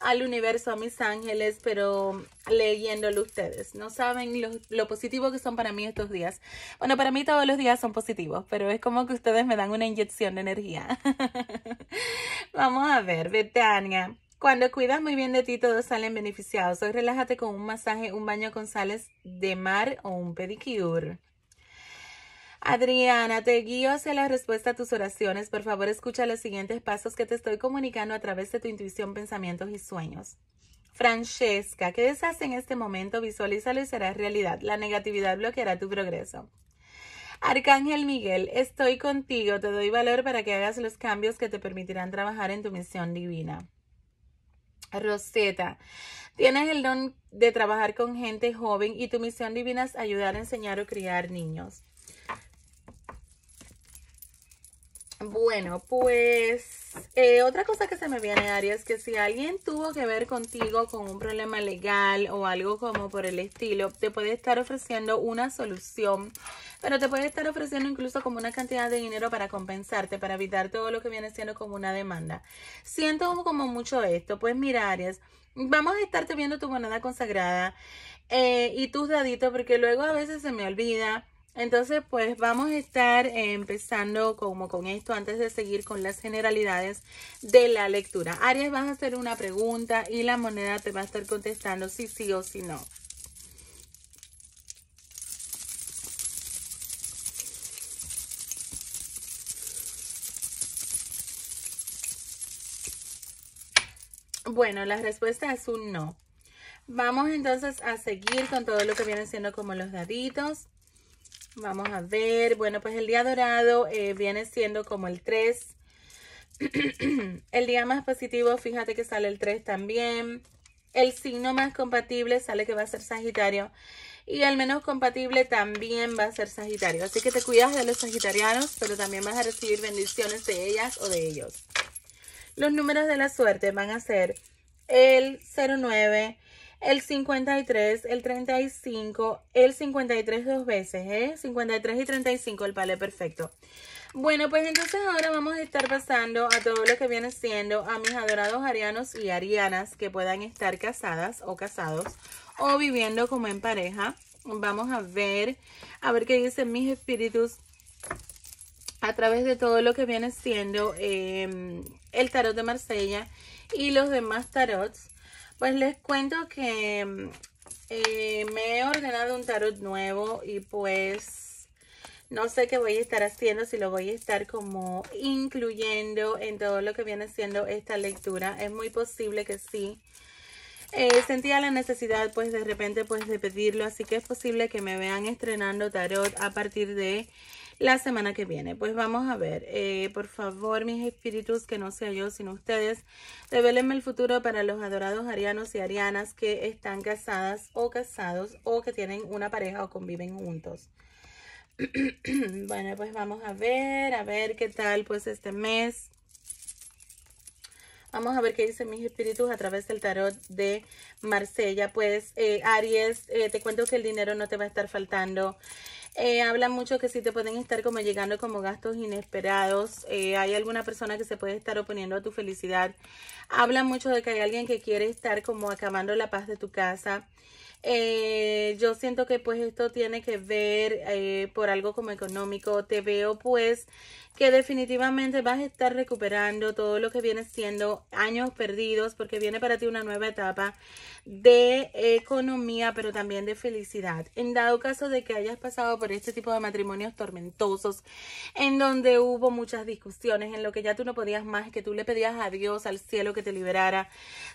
al universo, a mis ángeles, pero leyéndolo ustedes. No saben lo, positivo que son para mí estos días. Bueno, para mí todos los días son positivos, pero es como que ustedes me dan una inyección de energía. Vamos a ver, Betania. Cuando cuidas muy bien de ti, todos salen beneficiados. Hoy relájate con un masaje, un baño con sales de mar o un pedicure. Adriana, te guío hacia la respuesta a tus oraciones. Por favor, escucha los siguientes pasos que te estoy comunicando a través de tu intuición, pensamientos y sueños. Francesca, ¿qué deshace en este momento? Visualízalo y será realidad. La negatividad bloqueará tu progreso. Arcángel Miguel, estoy contigo, te doy valor para que hagas los cambios que te permitirán trabajar en tu misión divina. Roseta, tienes el don de trabajar con gente joven y tu misión divina es ayudar a enseñar o criar niños. Bueno, pues eh, otra cosa que se me viene, Arias, es que si alguien tuvo que ver contigo con un problema legal o algo como por el estilo, te puede estar ofreciendo una solución, pero te puede estar ofreciendo incluso como una cantidad de dinero para compensarte, para evitar todo lo que viene siendo como una demanda. Siento como mucho esto. Pues mira, Arias, vamos a estarte viendo tu moneda consagrada eh, y tus daditos, porque luego a veces se me olvida entonces, pues vamos a estar empezando como con esto antes de seguir con las generalidades de la lectura. Aries, vas a hacer una pregunta y la moneda te va a estar contestando si sí o si no. Bueno, la respuesta es un no. Vamos entonces a seguir con todo lo que vienen siendo como los daditos. Vamos a ver. Bueno, pues el día dorado eh, viene siendo como el 3. el día más positivo, fíjate que sale el 3 también. El signo más compatible sale que va a ser Sagitario. Y el menos compatible también va a ser Sagitario. Así que te cuidas de los sagitarianos, pero también vas a recibir bendiciones de ellas o de ellos. Los números de la suerte van a ser el 09, el 53, el 35, el 53 dos veces, ¿eh? 53 y 35, el palé perfecto. Bueno, pues entonces ahora vamos a estar pasando a todo lo que viene siendo a mis adorados arianos y arianas que puedan estar casadas o casados o viviendo como en pareja. Vamos a ver, a ver qué dicen mis espíritus a través de todo lo que viene siendo em, el tarot de Marsella y los demás tarots pues les cuento que mm, eh, me he ordenado un tarot nuevo y pues no sé qué voy a estar haciendo, si lo voy a estar como incluyendo en todo lo que viene siendo esta lectura. Es muy posible que sí. Eh, sentía la necesidad pues de repente pues de pedirlo, así que es posible que me vean estrenando tarot a partir de la semana que viene. Pues vamos a ver, eh, por favor, mis espíritus, que no sea yo sino ustedes, revelenme el futuro para los adorados arianos y arianas que están casadas o casados o que tienen una pareja o conviven juntos. bueno, pues vamos a ver, a ver qué tal pues este mes. Vamos a ver qué dicen mis espíritus a través del tarot de Marsella. Pues eh, Aries, eh, te cuento que el dinero no te va a estar faltando habla eh, hablan mucho que si te pueden estar como llegando como gastos inesperados. Eh, hay alguna persona que se puede estar oponiendo a tu felicidad. Hablan mucho de que hay alguien que quiere estar como acabando la paz de tu casa. Eh, yo siento que pues esto tiene que ver eh, por algo como económico. Te veo pues que definitivamente vas a estar recuperando todo lo que viene siendo años perdidos porque viene para ti una nueva etapa de economía pero también de felicidad. En dado caso de que hayas pasado por este tipo de matrimonios tormentosos en donde hubo muchas discusiones, en lo que ya tú no podías más, que tú le pedías a Dios, al cielo que te liberara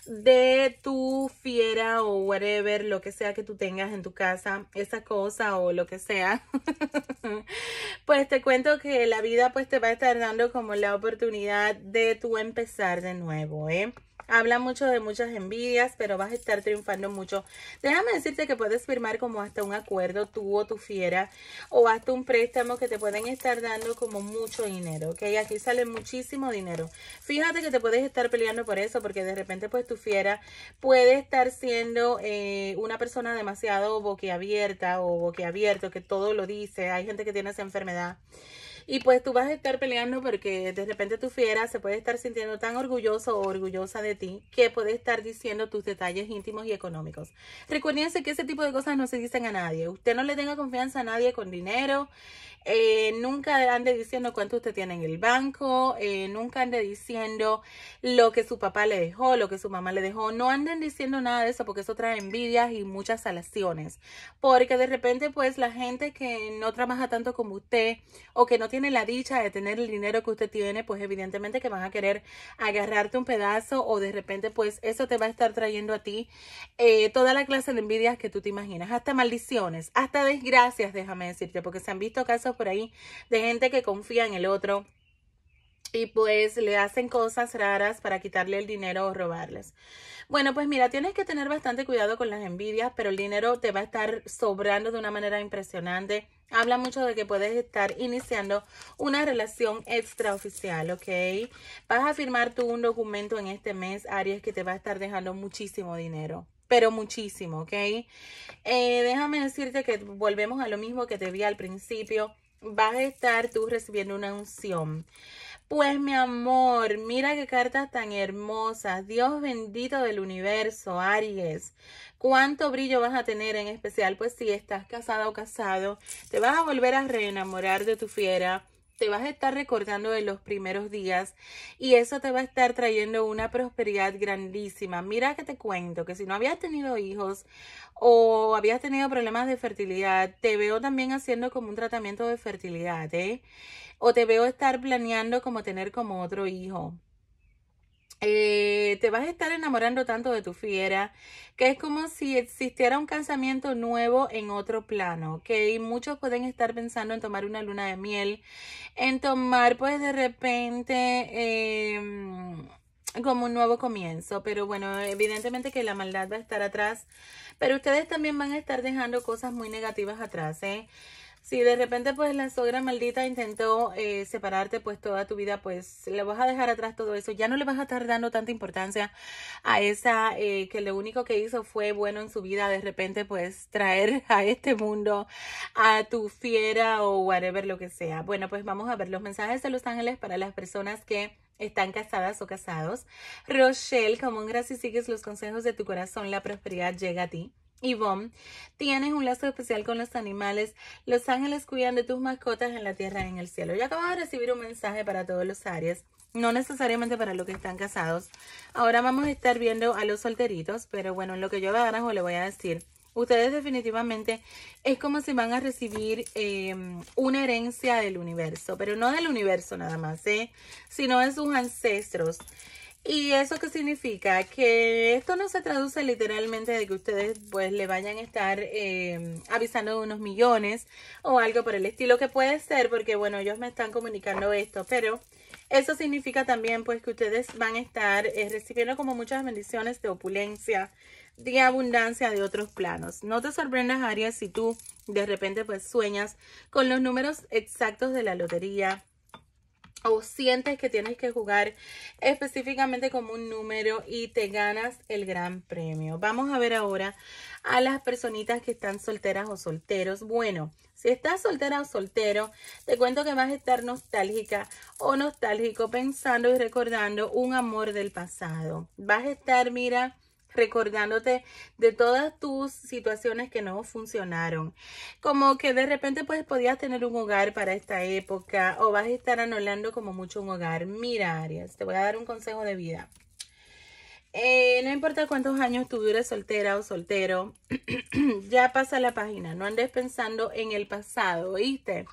de tu fiera o whatever, lo que sea que tú tengas en tu casa, esa cosa o lo que sea, pues te cuento que la vida pues te va a estar dando como la oportunidad de tú empezar de nuevo, ¿eh? Habla mucho de muchas envidias, pero vas a estar triunfando mucho. Déjame decirte que puedes firmar como hasta un acuerdo tú o tu fiera o hasta un préstamo que te pueden estar dando como mucho dinero, ¿ok? Aquí sale muchísimo dinero. Fíjate que te puedes estar peleando por eso porque de repente pues tu fiera puede estar siendo eh, una persona demasiado boquiabierta o boquiabierto que todo lo dice. Hay gente que tiene esa enfermedad. Y pues tú vas a estar peleando porque de repente tu fiera se puede estar sintiendo tan orgulloso o orgullosa de ti que puede estar diciendo tus detalles íntimos y económicos. Recuérdense que ese tipo de cosas no se dicen a nadie. Usted no le tenga confianza a nadie con dinero. Eh, nunca ande diciendo cuánto usted tiene en el banco. Eh, nunca ande diciendo lo que su papá le dejó, lo que su mamá le dejó. No anden diciendo nada de eso porque eso trae envidias y muchas salaciones. Porque de repente pues la gente que no trabaja tanto como usted o que no tiene tiene la dicha de tener el dinero que usted tiene, pues evidentemente que van a querer agarrarte un pedazo o de repente pues eso te va a estar trayendo a ti eh, toda la clase de envidias que tú te imaginas, hasta maldiciones, hasta desgracias, déjame decirte, porque se han visto casos por ahí de gente que confía en el otro y pues le hacen cosas raras para quitarle el dinero o robarles. Bueno, pues mira, tienes que tener bastante cuidado con las envidias, pero el dinero te va a estar sobrando de una manera impresionante. Habla mucho de que puedes estar iniciando una relación extraoficial, ¿ok? Vas a firmar tú un documento en este mes, Aries, que te va a estar dejando muchísimo dinero pero muchísimo, ¿ok? Eh, déjame decirte que volvemos a lo mismo que te vi al principio. Vas a estar tú recibiendo una unción. Pues mi amor, mira qué cartas tan hermosas. Dios bendito del universo, Aries. Cuánto brillo vas a tener en especial, pues si estás casada o casado, te vas a volver a reenamorar de tu fiera te vas a estar recordando de los primeros días y eso te va a estar trayendo una prosperidad grandísima. Mira que te cuento que si no habías tenido hijos o habías tenido problemas de fertilidad, te veo también haciendo como un tratamiento de fertilidad, ¿eh? o te veo estar planeando como tener como otro hijo. Eh, te vas a estar enamorando tanto de tu fiera que es como si existiera un casamiento nuevo en otro plano, ¿ok? Muchos pueden estar pensando en tomar una luna de miel, en tomar pues de repente em, como un nuevo comienzo, pero bueno, evidentemente que la maldad va a estar atrás, pero ustedes también van a estar dejando cosas muy negativas atrás, ¿eh? Si de repente pues la sogra maldita intentó eh, separarte pues toda tu vida, pues le vas a dejar atrás todo eso. Ya no le vas a estar dando tanta importancia a esa eh, que lo único que hizo fue bueno en su vida. De repente pues traer a este mundo a tu fiera o whatever lo que sea. Bueno pues vamos a ver los mensajes de los ángeles para las personas que están casadas o casados. Rochelle, como un gracias sigues los consejos de tu corazón, la prosperidad llega a ti. Yvonne, tienes un lazo especial con los animales. Los ángeles cuidan de tus mascotas en la tierra y en el cielo. Yo acabo de recibir un mensaje para todos los Aries. No necesariamente para los que están casados. Ahora vamos a estar viendo a los solteritos, pero bueno, en lo que yo o le voy a decir. Ustedes definitivamente es como si van a recibir em, una herencia del universo, pero no del universo nada más, ¿eh? sino de sus ancestros. ¿Y eso qué significa? Que esto no se traduce literalmente de que ustedes pues le vayan a estar eh, avisando de unos millones o algo por el estilo que puede ser porque bueno, ellos me están comunicando esto, pero eso significa también pues que ustedes van a estar eh, recibiendo como muchas bendiciones de opulencia, de abundancia de otros planos. No te sorprendas Arias, si tú de repente pues sueñas con los números exactos de la lotería o sientes que tienes que jugar específicamente como un número y te ganas el gran premio. Vamos a ver ahora a las personitas que están solteras o solteros. Bueno, si estás soltera o soltero, te cuento que vas a estar nostálgica o nostálgico pensando y recordando un amor del pasado. Vas a estar, mira, recordándote de todas tus situaciones que no funcionaron. Como que de repente pues podías tener un hogar para esta época o vas a estar anulando como mucho un hogar. Mira, Arias, te voy a dar un consejo de vida. Eh, no importa cuántos años tú dures soltera o soltero, ya pasa la página. No andes pensando en el pasado, ¿oíste?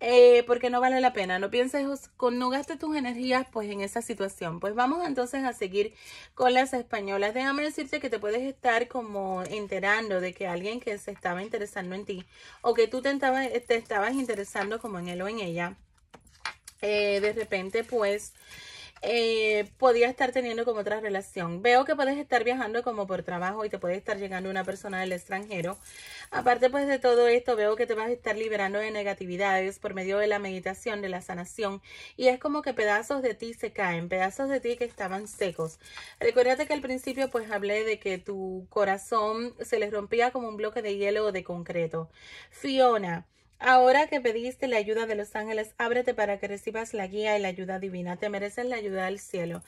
Eh, porque no vale la pena. No pienses, no gastes tus energías pues en esa situación. Pues vamos entonces a seguir con las españolas. Déjame decirte que te puedes estar como enterando de que alguien que se estaba interesando en ti o que tú te, estabas, interesando como en él o en ella, eh, de repente pues eh, podía estar teniendo como otra relación. Veo que puedes estar viajando como por trabajo y te puede estar llegando una persona del extranjero. Aparte pues de todo esto, veo que te vas a estar liberando de negatividades por medio de la meditación, de la sanación. Y es como que pedazos de ti se caen, pedazos de ti que estaban secos. Recuérdate que al principio pues hablé de que tu corazón se les rompía como un bloque de hielo o de concreto. Fiona. Ahora que pediste la ayuda de los ángeles, ábrete para que recibas la guía y la ayuda divina. Te mereces la ayuda del cielo.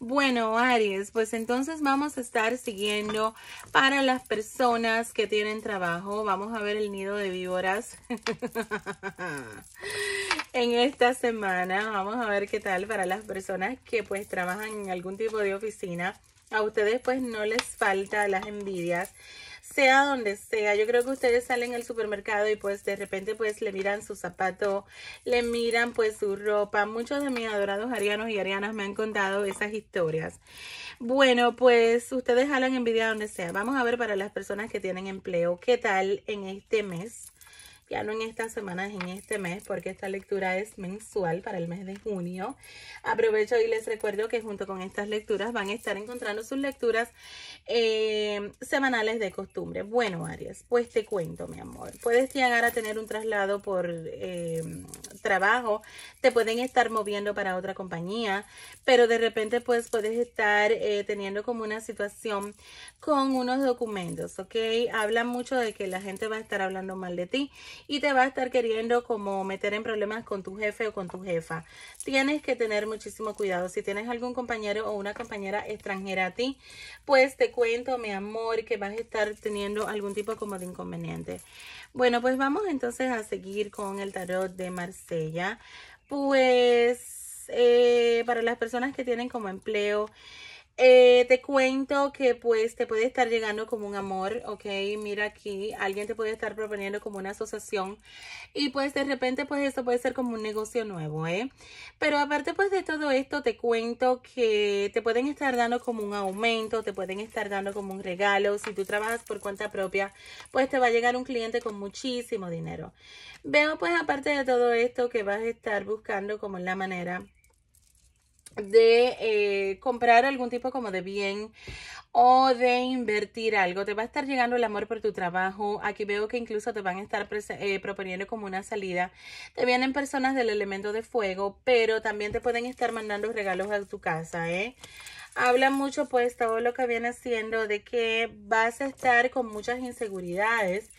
Bueno, Aries, pues entonces vamos a estar siguiendo para las personas que tienen trabajo. Vamos a ver el nido de víboras en esta semana. Vamos a ver qué tal para las personas que pues trabajan en algún tipo de oficina. A ustedes pues no les falta las envidias sea donde sea, yo creo que ustedes salen al supermercado y pues de repente pues le miran su zapato, le miran pues su ropa. Muchos de mis adorados arianos y arianas me han contado esas historias. Bueno, pues ustedes jalan envidia donde sea. Vamos a ver para las personas que tienen empleo, ¿qué tal en este mes? ya no en estas semanas, en este mes, porque esta lectura es mensual para el mes de junio. Aprovecho y les recuerdo que junto con estas lecturas van a estar encontrando sus lecturas eh, semanales de costumbre. Bueno, Aries, pues te cuento, mi amor. Puedes llegar a tener un traslado por eh, trabajo, te pueden estar moviendo para otra compañía, pero de repente pues puedes estar eh, teniendo como una situación con unos documentos, ¿ok? Hablan mucho de que la gente va a estar hablando mal de ti y te va a estar queriendo como meter en problemas con tu jefe o con tu jefa. Tienes que tener muchísimo cuidado. Si tienes algún compañero o una compañera extranjera a ti, pues te cuento, mi amor, que vas a estar teniendo algún tipo como de inconveniente. Bueno, pues vamos entonces a seguir con el tarot de Marsella. Pues eh, para las personas que tienen como empleo, eh, te cuento que pues te puede estar llegando como un amor, ok, mira aquí, alguien te puede estar proponiendo como una asociación y pues de repente pues eso puede ser como un negocio nuevo, eh. Pero aparte pues de todo esto te cuento que te pueden estar dando como un aumento, te pueden estar dando como un regalo, si tú trabajas por cuenta propia pues te va a llegar un cliente con muchísimo dinero. Veo pues aparte de todo esto que vas a estar buscando como la manera de eh, comprar algún tipo como de bien o de invertir algo. Te va a estar llegando el amor por tu trabajo. Aquí veo que incluso te van a estar eh, proponiendo como una salida. Te vienen personas del elemento de fuego, pero también te pueden estar mandando regalos a tu casa, ¿eh? Habla mucho pues todo lo que viene haciendo de que vas a estar con muchas inseguridades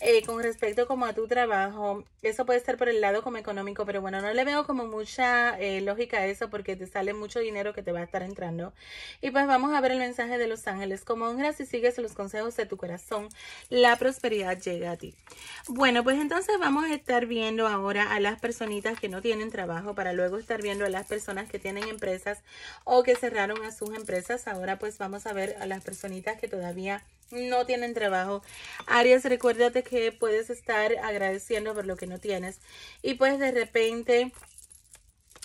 eh, con respecto como a tu trabajo, eso puede estar por el lado como económico, pero bueno, no le veo como mucha eh, lógica a eso porque te sale mucho dinero que te va a estar entrando. Y pues vamos a ver el mensaje de los ángeles. Como honras y sigues los consejos de tu corazón, la prosperidad llega a ti. Bueno, pues entonces vamos a estar viendo ahora a las personitas que no tienen trabajo para luego estar viendo a las personas que tienen empresas o que cerraron a sus empresas. Ahora pues vamos a ver a las personitas que todavía no tienen trabajo. Aries, recuérdate que puedes estar agradeciendo por lo que no tienes. Y pues de repente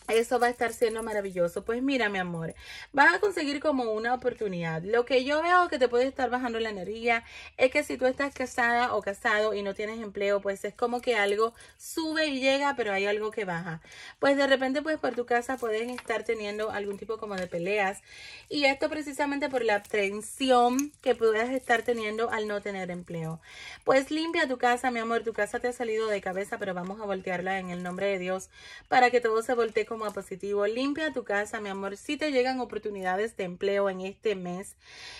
eso va a estar siendo maravilloso. Pues mira, mi amor, vas a conseguir como una oportunidad. Lo que yo veo que te puede estar bajando la energía es que si tú estás casada o casado y no tienes empleo, pues es como que algo sube y llega, pero hay algo que baja. Pues de repente, pues por tu casa pueden estar teniendo algún tipo como de peleas. Y esto precisamente por la tensión que puedas estar teniendo al no tener empleo. Pues limpia tu casa, mi amor. Tu casa te ha salido de cabeza, pero vamos a voltearla en el nombre de Dios para que todo se voltee como a positivo. Limpia tu casa, mi amor. Si te llegan oportunidades de empleo en este mes,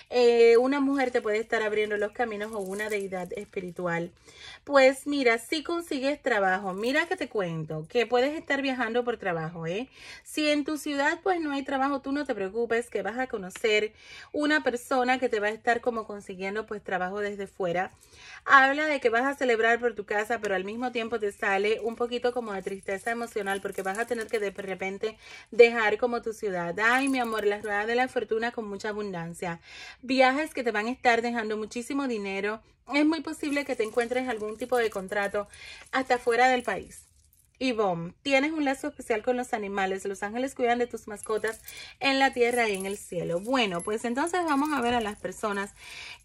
eh, una mujer te puede estar abriendo los caminos o una deidad espiritual. Pues mira, si consigues trabajo, mira que te cuento, que puedes estar viajando por trabajo, ¿eh? Si en tu ciudad pues no hay trabajo, tú no te preocupes que vas a conocer una persona que te va a estar como consiguiendo pues trabajo desde fuera. Habla de que vas a celebrar por tu casa, pero al mismo tiempo te sale un poquito como de tristeza emocional porque vas a tener que depender repente dejar como tu ciudad. Ay, mi amor, la rueda de la fortuna con mucha abundancia. Viajes que te van a estar dejando muchísimo dinero. Es muy posible que te encuentres algún tipo de contrato hasta fuera del país. Yvonne, tienes un lazo especial con los animales. Los ángeles cuidan de tus mascotas en la tierra y en el cielo. Bueno, pues entonces vamos a ver a las personas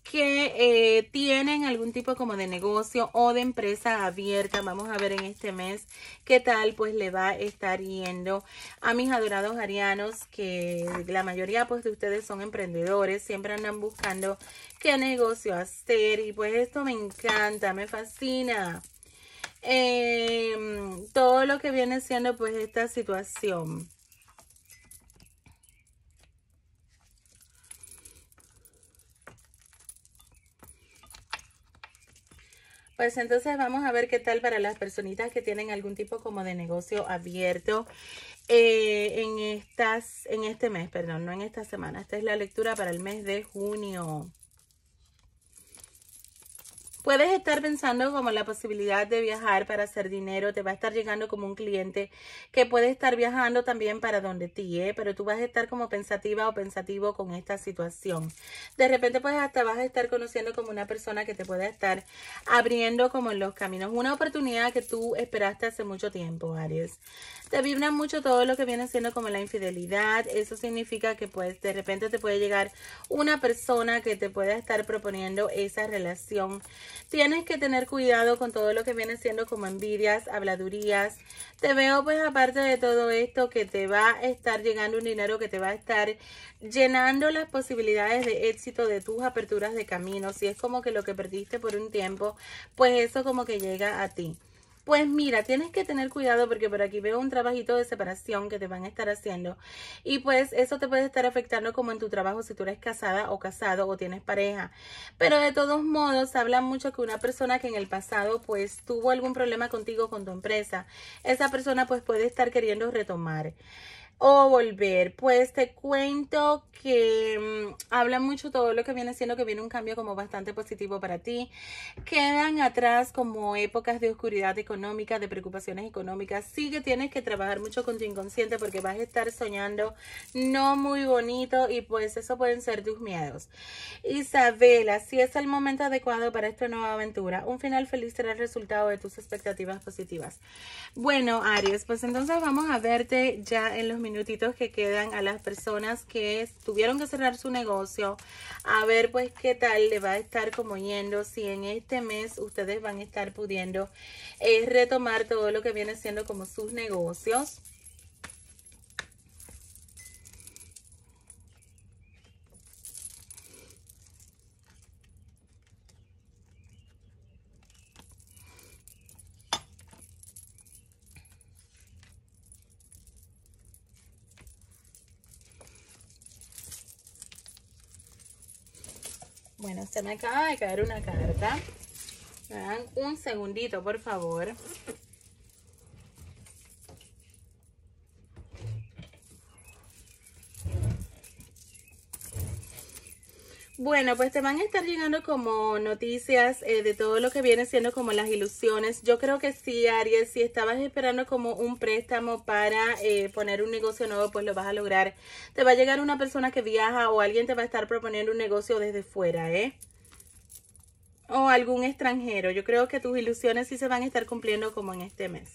que eh, tienen algún tipo como de negocio o de empresa abierta. Vamos a ver en este mes qué tal pues le va a estar yendo a mis adorados arianos que la mayoría pues de ustedes son emprendedores. Siempre andan buscando qué negocio hacer y pues esto me encanta, me fascina. Em, todo lo que viene siendo pues esta situación. Pues entonces vamos a ver qué tal para las personitas que tienen algún tipo como de negocio abierto eh, en, estas, en este mes, perdón, no en esta semana. Esta es la lectura para el mes de junio. Puedes estar pensando como la posibilidad de viajar para hacer dinero, te va a estar llegando como un cliente que puede estar viajando también para donde ti, ¿eh? pero tú vas a estar como pensativa o pensativo con esta situación. De repente pues hasta vas a estar conociendo como una persona que te pueda estar abriendo como los caminos, una oportunidad que tú esperaste hace mucho tiempo, Aries. Te vibra mucho todo lo que viene siendo como la infidelidad, eso significa que pues de repente te puede llegar una persona que te pueda estar proponiendo esa relación Tienes que tener cuidado con todo lo que viene siendo como envidias, habladurías. Te veo pues aparte de todo esto que te va a estar llegando un dinero que te va a estar llenando las posibilidades de éxito de tus aperturas de camino. Si es como que lo que perdiste por un tiempo, pues eso como que llega a ti. Pues mira, tienes que tener cuidado porque por aquí veo un trabajito de separación que te van a estar haciendo y pues eso te puede estar afectando como en tu trabajo si tú eres casada o casado o tienes pareja. Pero de todos modos, habla mucho que una persona que en el pasado pues tuvo algún problema contigo, con tu empresa, esa persona pues puede estar queriendo retomar o volver. Pues te cuento que mm, habla mucho todo lo que viene siendo que viene un cambio como bastante positivo para ti. Quedan atrás como épocas de oscuridad económica, de preocupaciones económicas. Sí que tienes que trabajar mucho con tu inconsciente porque vas a estar soñando no muy bonito y pues eso pueden ser tus miedos. Isabela, si es el momento adecuado para esta nueva aventura, un final feliz será el resultado de tus expectativas positivas. Bueno, Aries, pues entonces vamos a verte ya en los minutitos que quedan a las personas que tuvieron que cerrar su negocio, a ver pues qué tal le va a estar como yendo, si en este mes ustedes van a estar pudiendo eh, retomar todo lo que viene siendo como sus negocios. Bueno, se me acaba de caer una carta. Me dan un segundito, por favor. Bueno, pues te van a estar llegando como noticias eh, de todo lo que viene siendo como las ilusiones. Yo creo que sí, Aries, si estabas esperando como un préstamo para eh, poner un negocio nuevo, pues lo vas a lograr. Te va a llegar una persona que viaja o alguien te va a estar proponiendo un negocio desde fuera, ¿eh? O algún extranjero. Yo creo que tus ilusiones sí se van a estar cumpliendo como en este mes.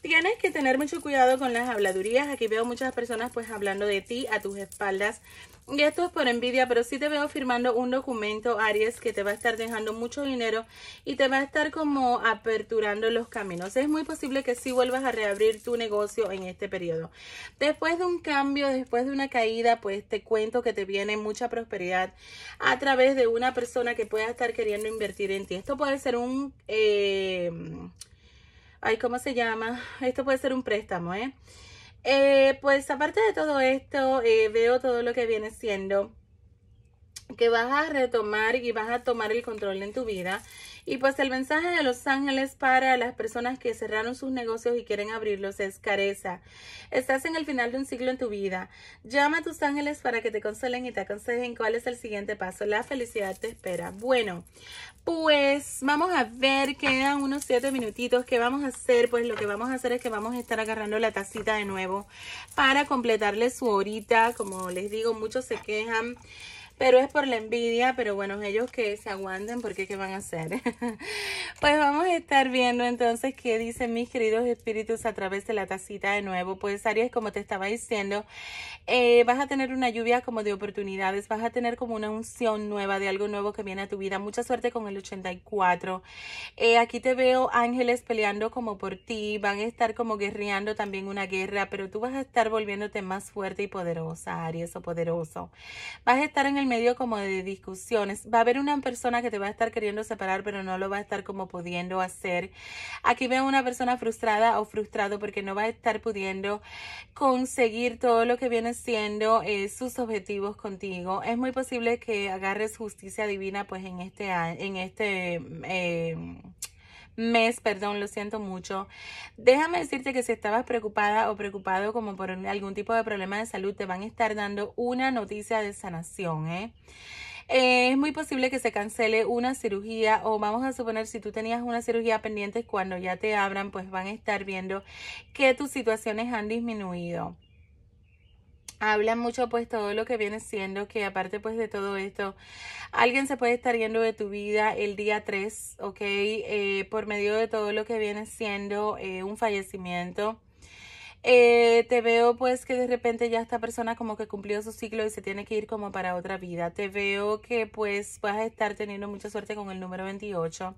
Tienes que tener mucho cuidado con las habladurías. Aquí veo muchas personas pues hablando de ti a tus espaldas. Y esto es por envidia, pero sí te veo firmando un documento, Aries, que te va a estar dejando mucho dinero y te va a estar como aperturando los caminos. Es muy posible que sí vuelvas a reabrir tu negocio en este periodo. Después de un cambio, después de una caída, pues te cuento que te viene mucha prosperidad a través de una persona que pueda estar queriendo invertir en ti. Esto puede ser un... Eh, ay, ¿cómo se llama? Esto puede ser un préstamo, ¿eh? eh pues aparte de todo esto, eh, veo todo lo que viene siendo que vas a retomar y vas a tomar el control en tu vida y pues el mensaje de los ángeles para las personas que cerraron sus negocios y quieren abrirlos es careza. Estás en el final de un ciclo en tu vida. Llama a tus ángeles para que te consuelen y te aconsejen cuál es el siguiente paso. La felicidad te espera. Bueno, pues vamos a ver, quedan unos siete minutitos. ¿Qué vamos a hacer? Pues lo que vamos a hacer es que vamos a estar agarrando la tacita de nuevo para completarle su horita. Como les digo, muchos se quejan pero es por la envidia, pero bueno, ellos que se aguanten porque ¿qué van a hacer? pues vamos a estar viendo entonces qué dicen mis queridos espíritus a través de la tacita de nuevo. Pues Aries, como te estaba diciendo, eh, vas a tener una lluvia como de oportunidades, vas a tener como una unción nueva de algo nuevo que viene a tu vida. Mucha suerte con el 84. Eh, aquí te veo ángeles peleando como por ti, van a estar como guerreando también una guerra, pero tú vas a estar volviéndote más fuerte y poderosa, Aries o poderoso. Vas a estar en el medio como de discusiones. Va a haber una persona que te va a estar queriendo separar, pero no lo va a estar como pudiendo hacer. Aquí veo una persona frustrada o frustrado porque no va a estar pudiendo conseguir todo lo que viene siendo eh, sus objetivos contigo. Es muy posible que agarres justicia divina pues en este, en este eh, mes, perdón, lo siento mucho. Déjame decirte que si estabas preocupada o preocupado como por algún tipo de problema de salud, te van a estar dando una noticia de sanación, ¿eh? es muy posible que se cancele una cirugía o vamos a suponer si tú tenías una cirugía pendiente cuando ya te abran pues van a estar viendo que tus situaciones han disminuido habla mucho pues todo lo que viene siendo que aparte pues de todo esto alguien se puede estar yendo de tu vida el día 3 ok eh, por medio de todo lo que viene siendo eh, un fallecimiento eh, te veo pues que de repente ya esta persona como que cumplió su ciclo y se tiene que ir como para otra vida te veo que pues vas a estar teniendo mucha suerte con el número 28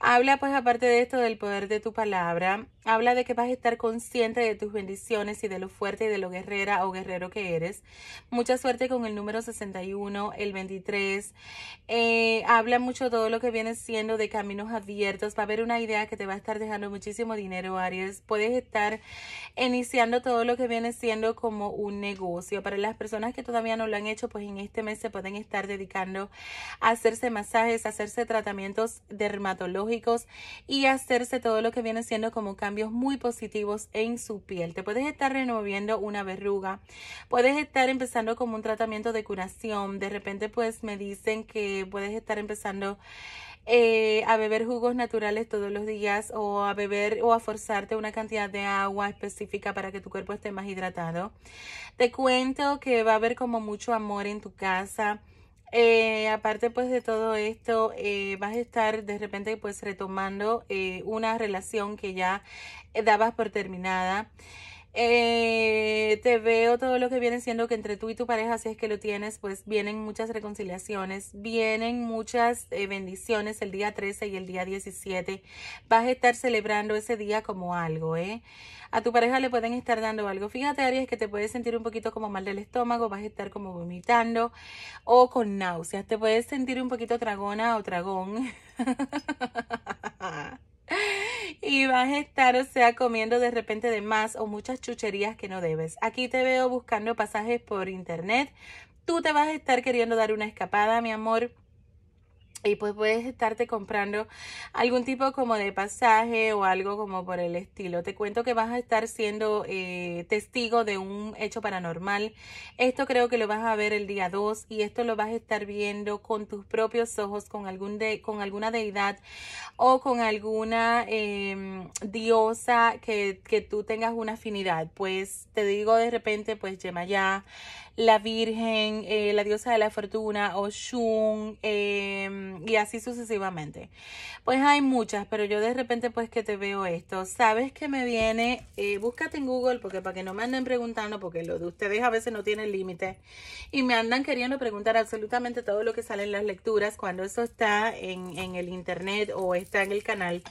Habla pues aparte de esto del poder de tu palabra, habla de que vas a estar consciente de tus bendiciones y de lo fuerte y de lo guerrera o guerrero que eres. Mucha suerte con el número 61, el 23. Eh, habla mucho todo lo que viene siendo de caminos abiertos. Va a haber una idea que te va a estar dejando muchísimo dinero, Aries. Puedes estar iniciando todo lo que viene siendo como un negocio. Para las personas que todavía no lo han hecho, pues en este mes se pueden estar dedicando a hacerse masajes, a hacerse tratamientos dermatológicos y hacerse todo lo que viene siendo como cambios muy positivos en su piel. Te puedes estar removiendo una verruga, puedes estar empezando como un tratamiento de curación, de repente pues me dicen que puedes estar empezando eh, a beber jugos naturales todos los días o a beber o a forzarte una cantidad de agua específica para que tu cuerpo esté más hidratado. Te cuento que va a haber como mucho amor en tu casa. Eh, aparte pues de todo esto, eh, vas a estar de repente pues retomando eh, una relación que ya eh, dabas por terminada. Eh, te veo todo lo que viene siendo que entre tú y tu pareja, si es que lo tienes, pues vienen muchas reconciliaciones, vienen muchas eh, bendiciones el día 13 y el día 17. Vas a estar celebrando ese día como algo, ¿eh? A tu pareja le pueden estar dando algo. Fíjate, Aries, que te puedes sentir un poquito como mal del estómago, vas a estar como vomitando o con náuseas. Te puedes sentir un poquito tragona o tragón. y vas a estar, o sea, comiendo de repente de más o muchas chucherías que no debes. Aquí te veo buscando pasajes por internet. Tú te vas a estar queriendo dar una escapada, mi amor y pues puedes estarte comprando algún tipo como de pasaje o algo como por el estilo. Te cuento que vas a estar siendo eh, testigo de un hecho paranormal. Esto creo que lo vas a ver el día 2 y esto lo vas a estar viendo con tus propios ojos, con, algún de, con alguna deidad o con alguna em, diosa que, que, tú tengas una afinidad. Pues te digo de repente, pues Yemayá, la Virgen, eh, la diosa de la fortuna, Oshun, em, y así sucesivamente. Pues hay muchas, pero yo de repente pues que te veo esto. Sabes que me viene, eh, búscate en Google, porque para que no me anden preguntando, porque lo de ustedes a veces no tiene límite, y me andan queriendo preguntar absolutamente todo lo que sale en las lecturas, cuando eso está en, en el internet o está en el canal.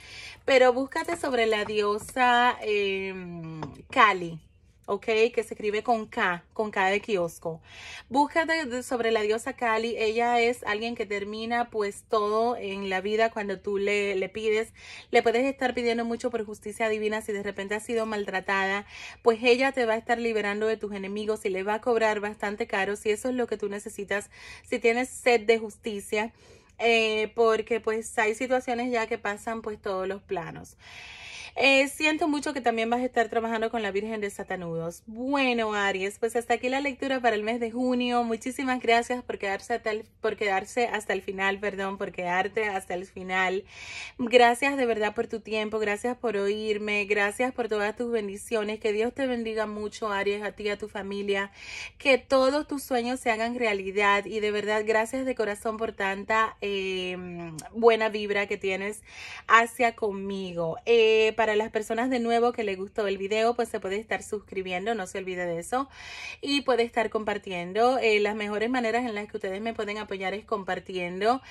Pero búscate sobre la diosa em, Kali. ¿ok? Que se escribe con K, con K de kiosco. Búscate sobre la diosa Kali. Ella es alguien que termina pues todo en la vida cuando tú le, le pides. Le puedes estar pidiendo mucho por justicia divina si de repente has sido maltratada, pues ella te va a estar liberando de tus enemigos y le va a cobrar bastante caro si eso es lo que tú necesitas, si tienes sed de justicia. Eh, porque pues hay situaciones ya que pasan pues todos los planos. Eh, siento mucho que también vas a estar trabajando con la Virgen de Satanudos. Bueno, Aries, pues hasta aquí la lectura para el mes de junio. Muchísimas gracias por quedarse hasta el, por quedarse hasta el final, perdón, por quedarte hasta el final. Gracias de verdad por tu tiempo, gracias por oírme, gracias por todas tus bendiciones. Que Dios te bendiga mucho, Aries, a ti y a tu familia. Que todos tus sueños se hagan realidad y de verdad gracias de corazón por tanta eh, buena vibra que tienes hacia conmigo. Eh, para para las personas de nuevo que le gustó el video, pues se puede estar suscribiendo, no se olvide de eso. Y puede estar compartiendo. Eh, las mejores maneras en las que ustedes me pueden apoyar es compartiendo.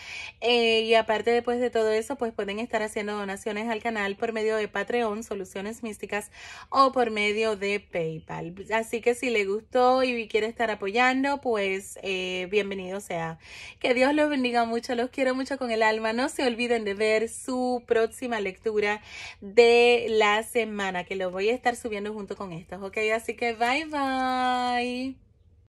Eh, y aparte después de todo eso, pues pueden estar haciendo donaciones al canal por medio de Patreon, Soluciones Místicas o por medio de PayPal. Así que si le gustó y quiere estar apoyando, pues eh, bienvenido sea. Que Dios los bendiga mucho, los quiero mucho con el alma. No se olviden de ver su próxima lectura de la semana que lo voy a estar subiendo junto con estos, ¿ok? Así que bye bye.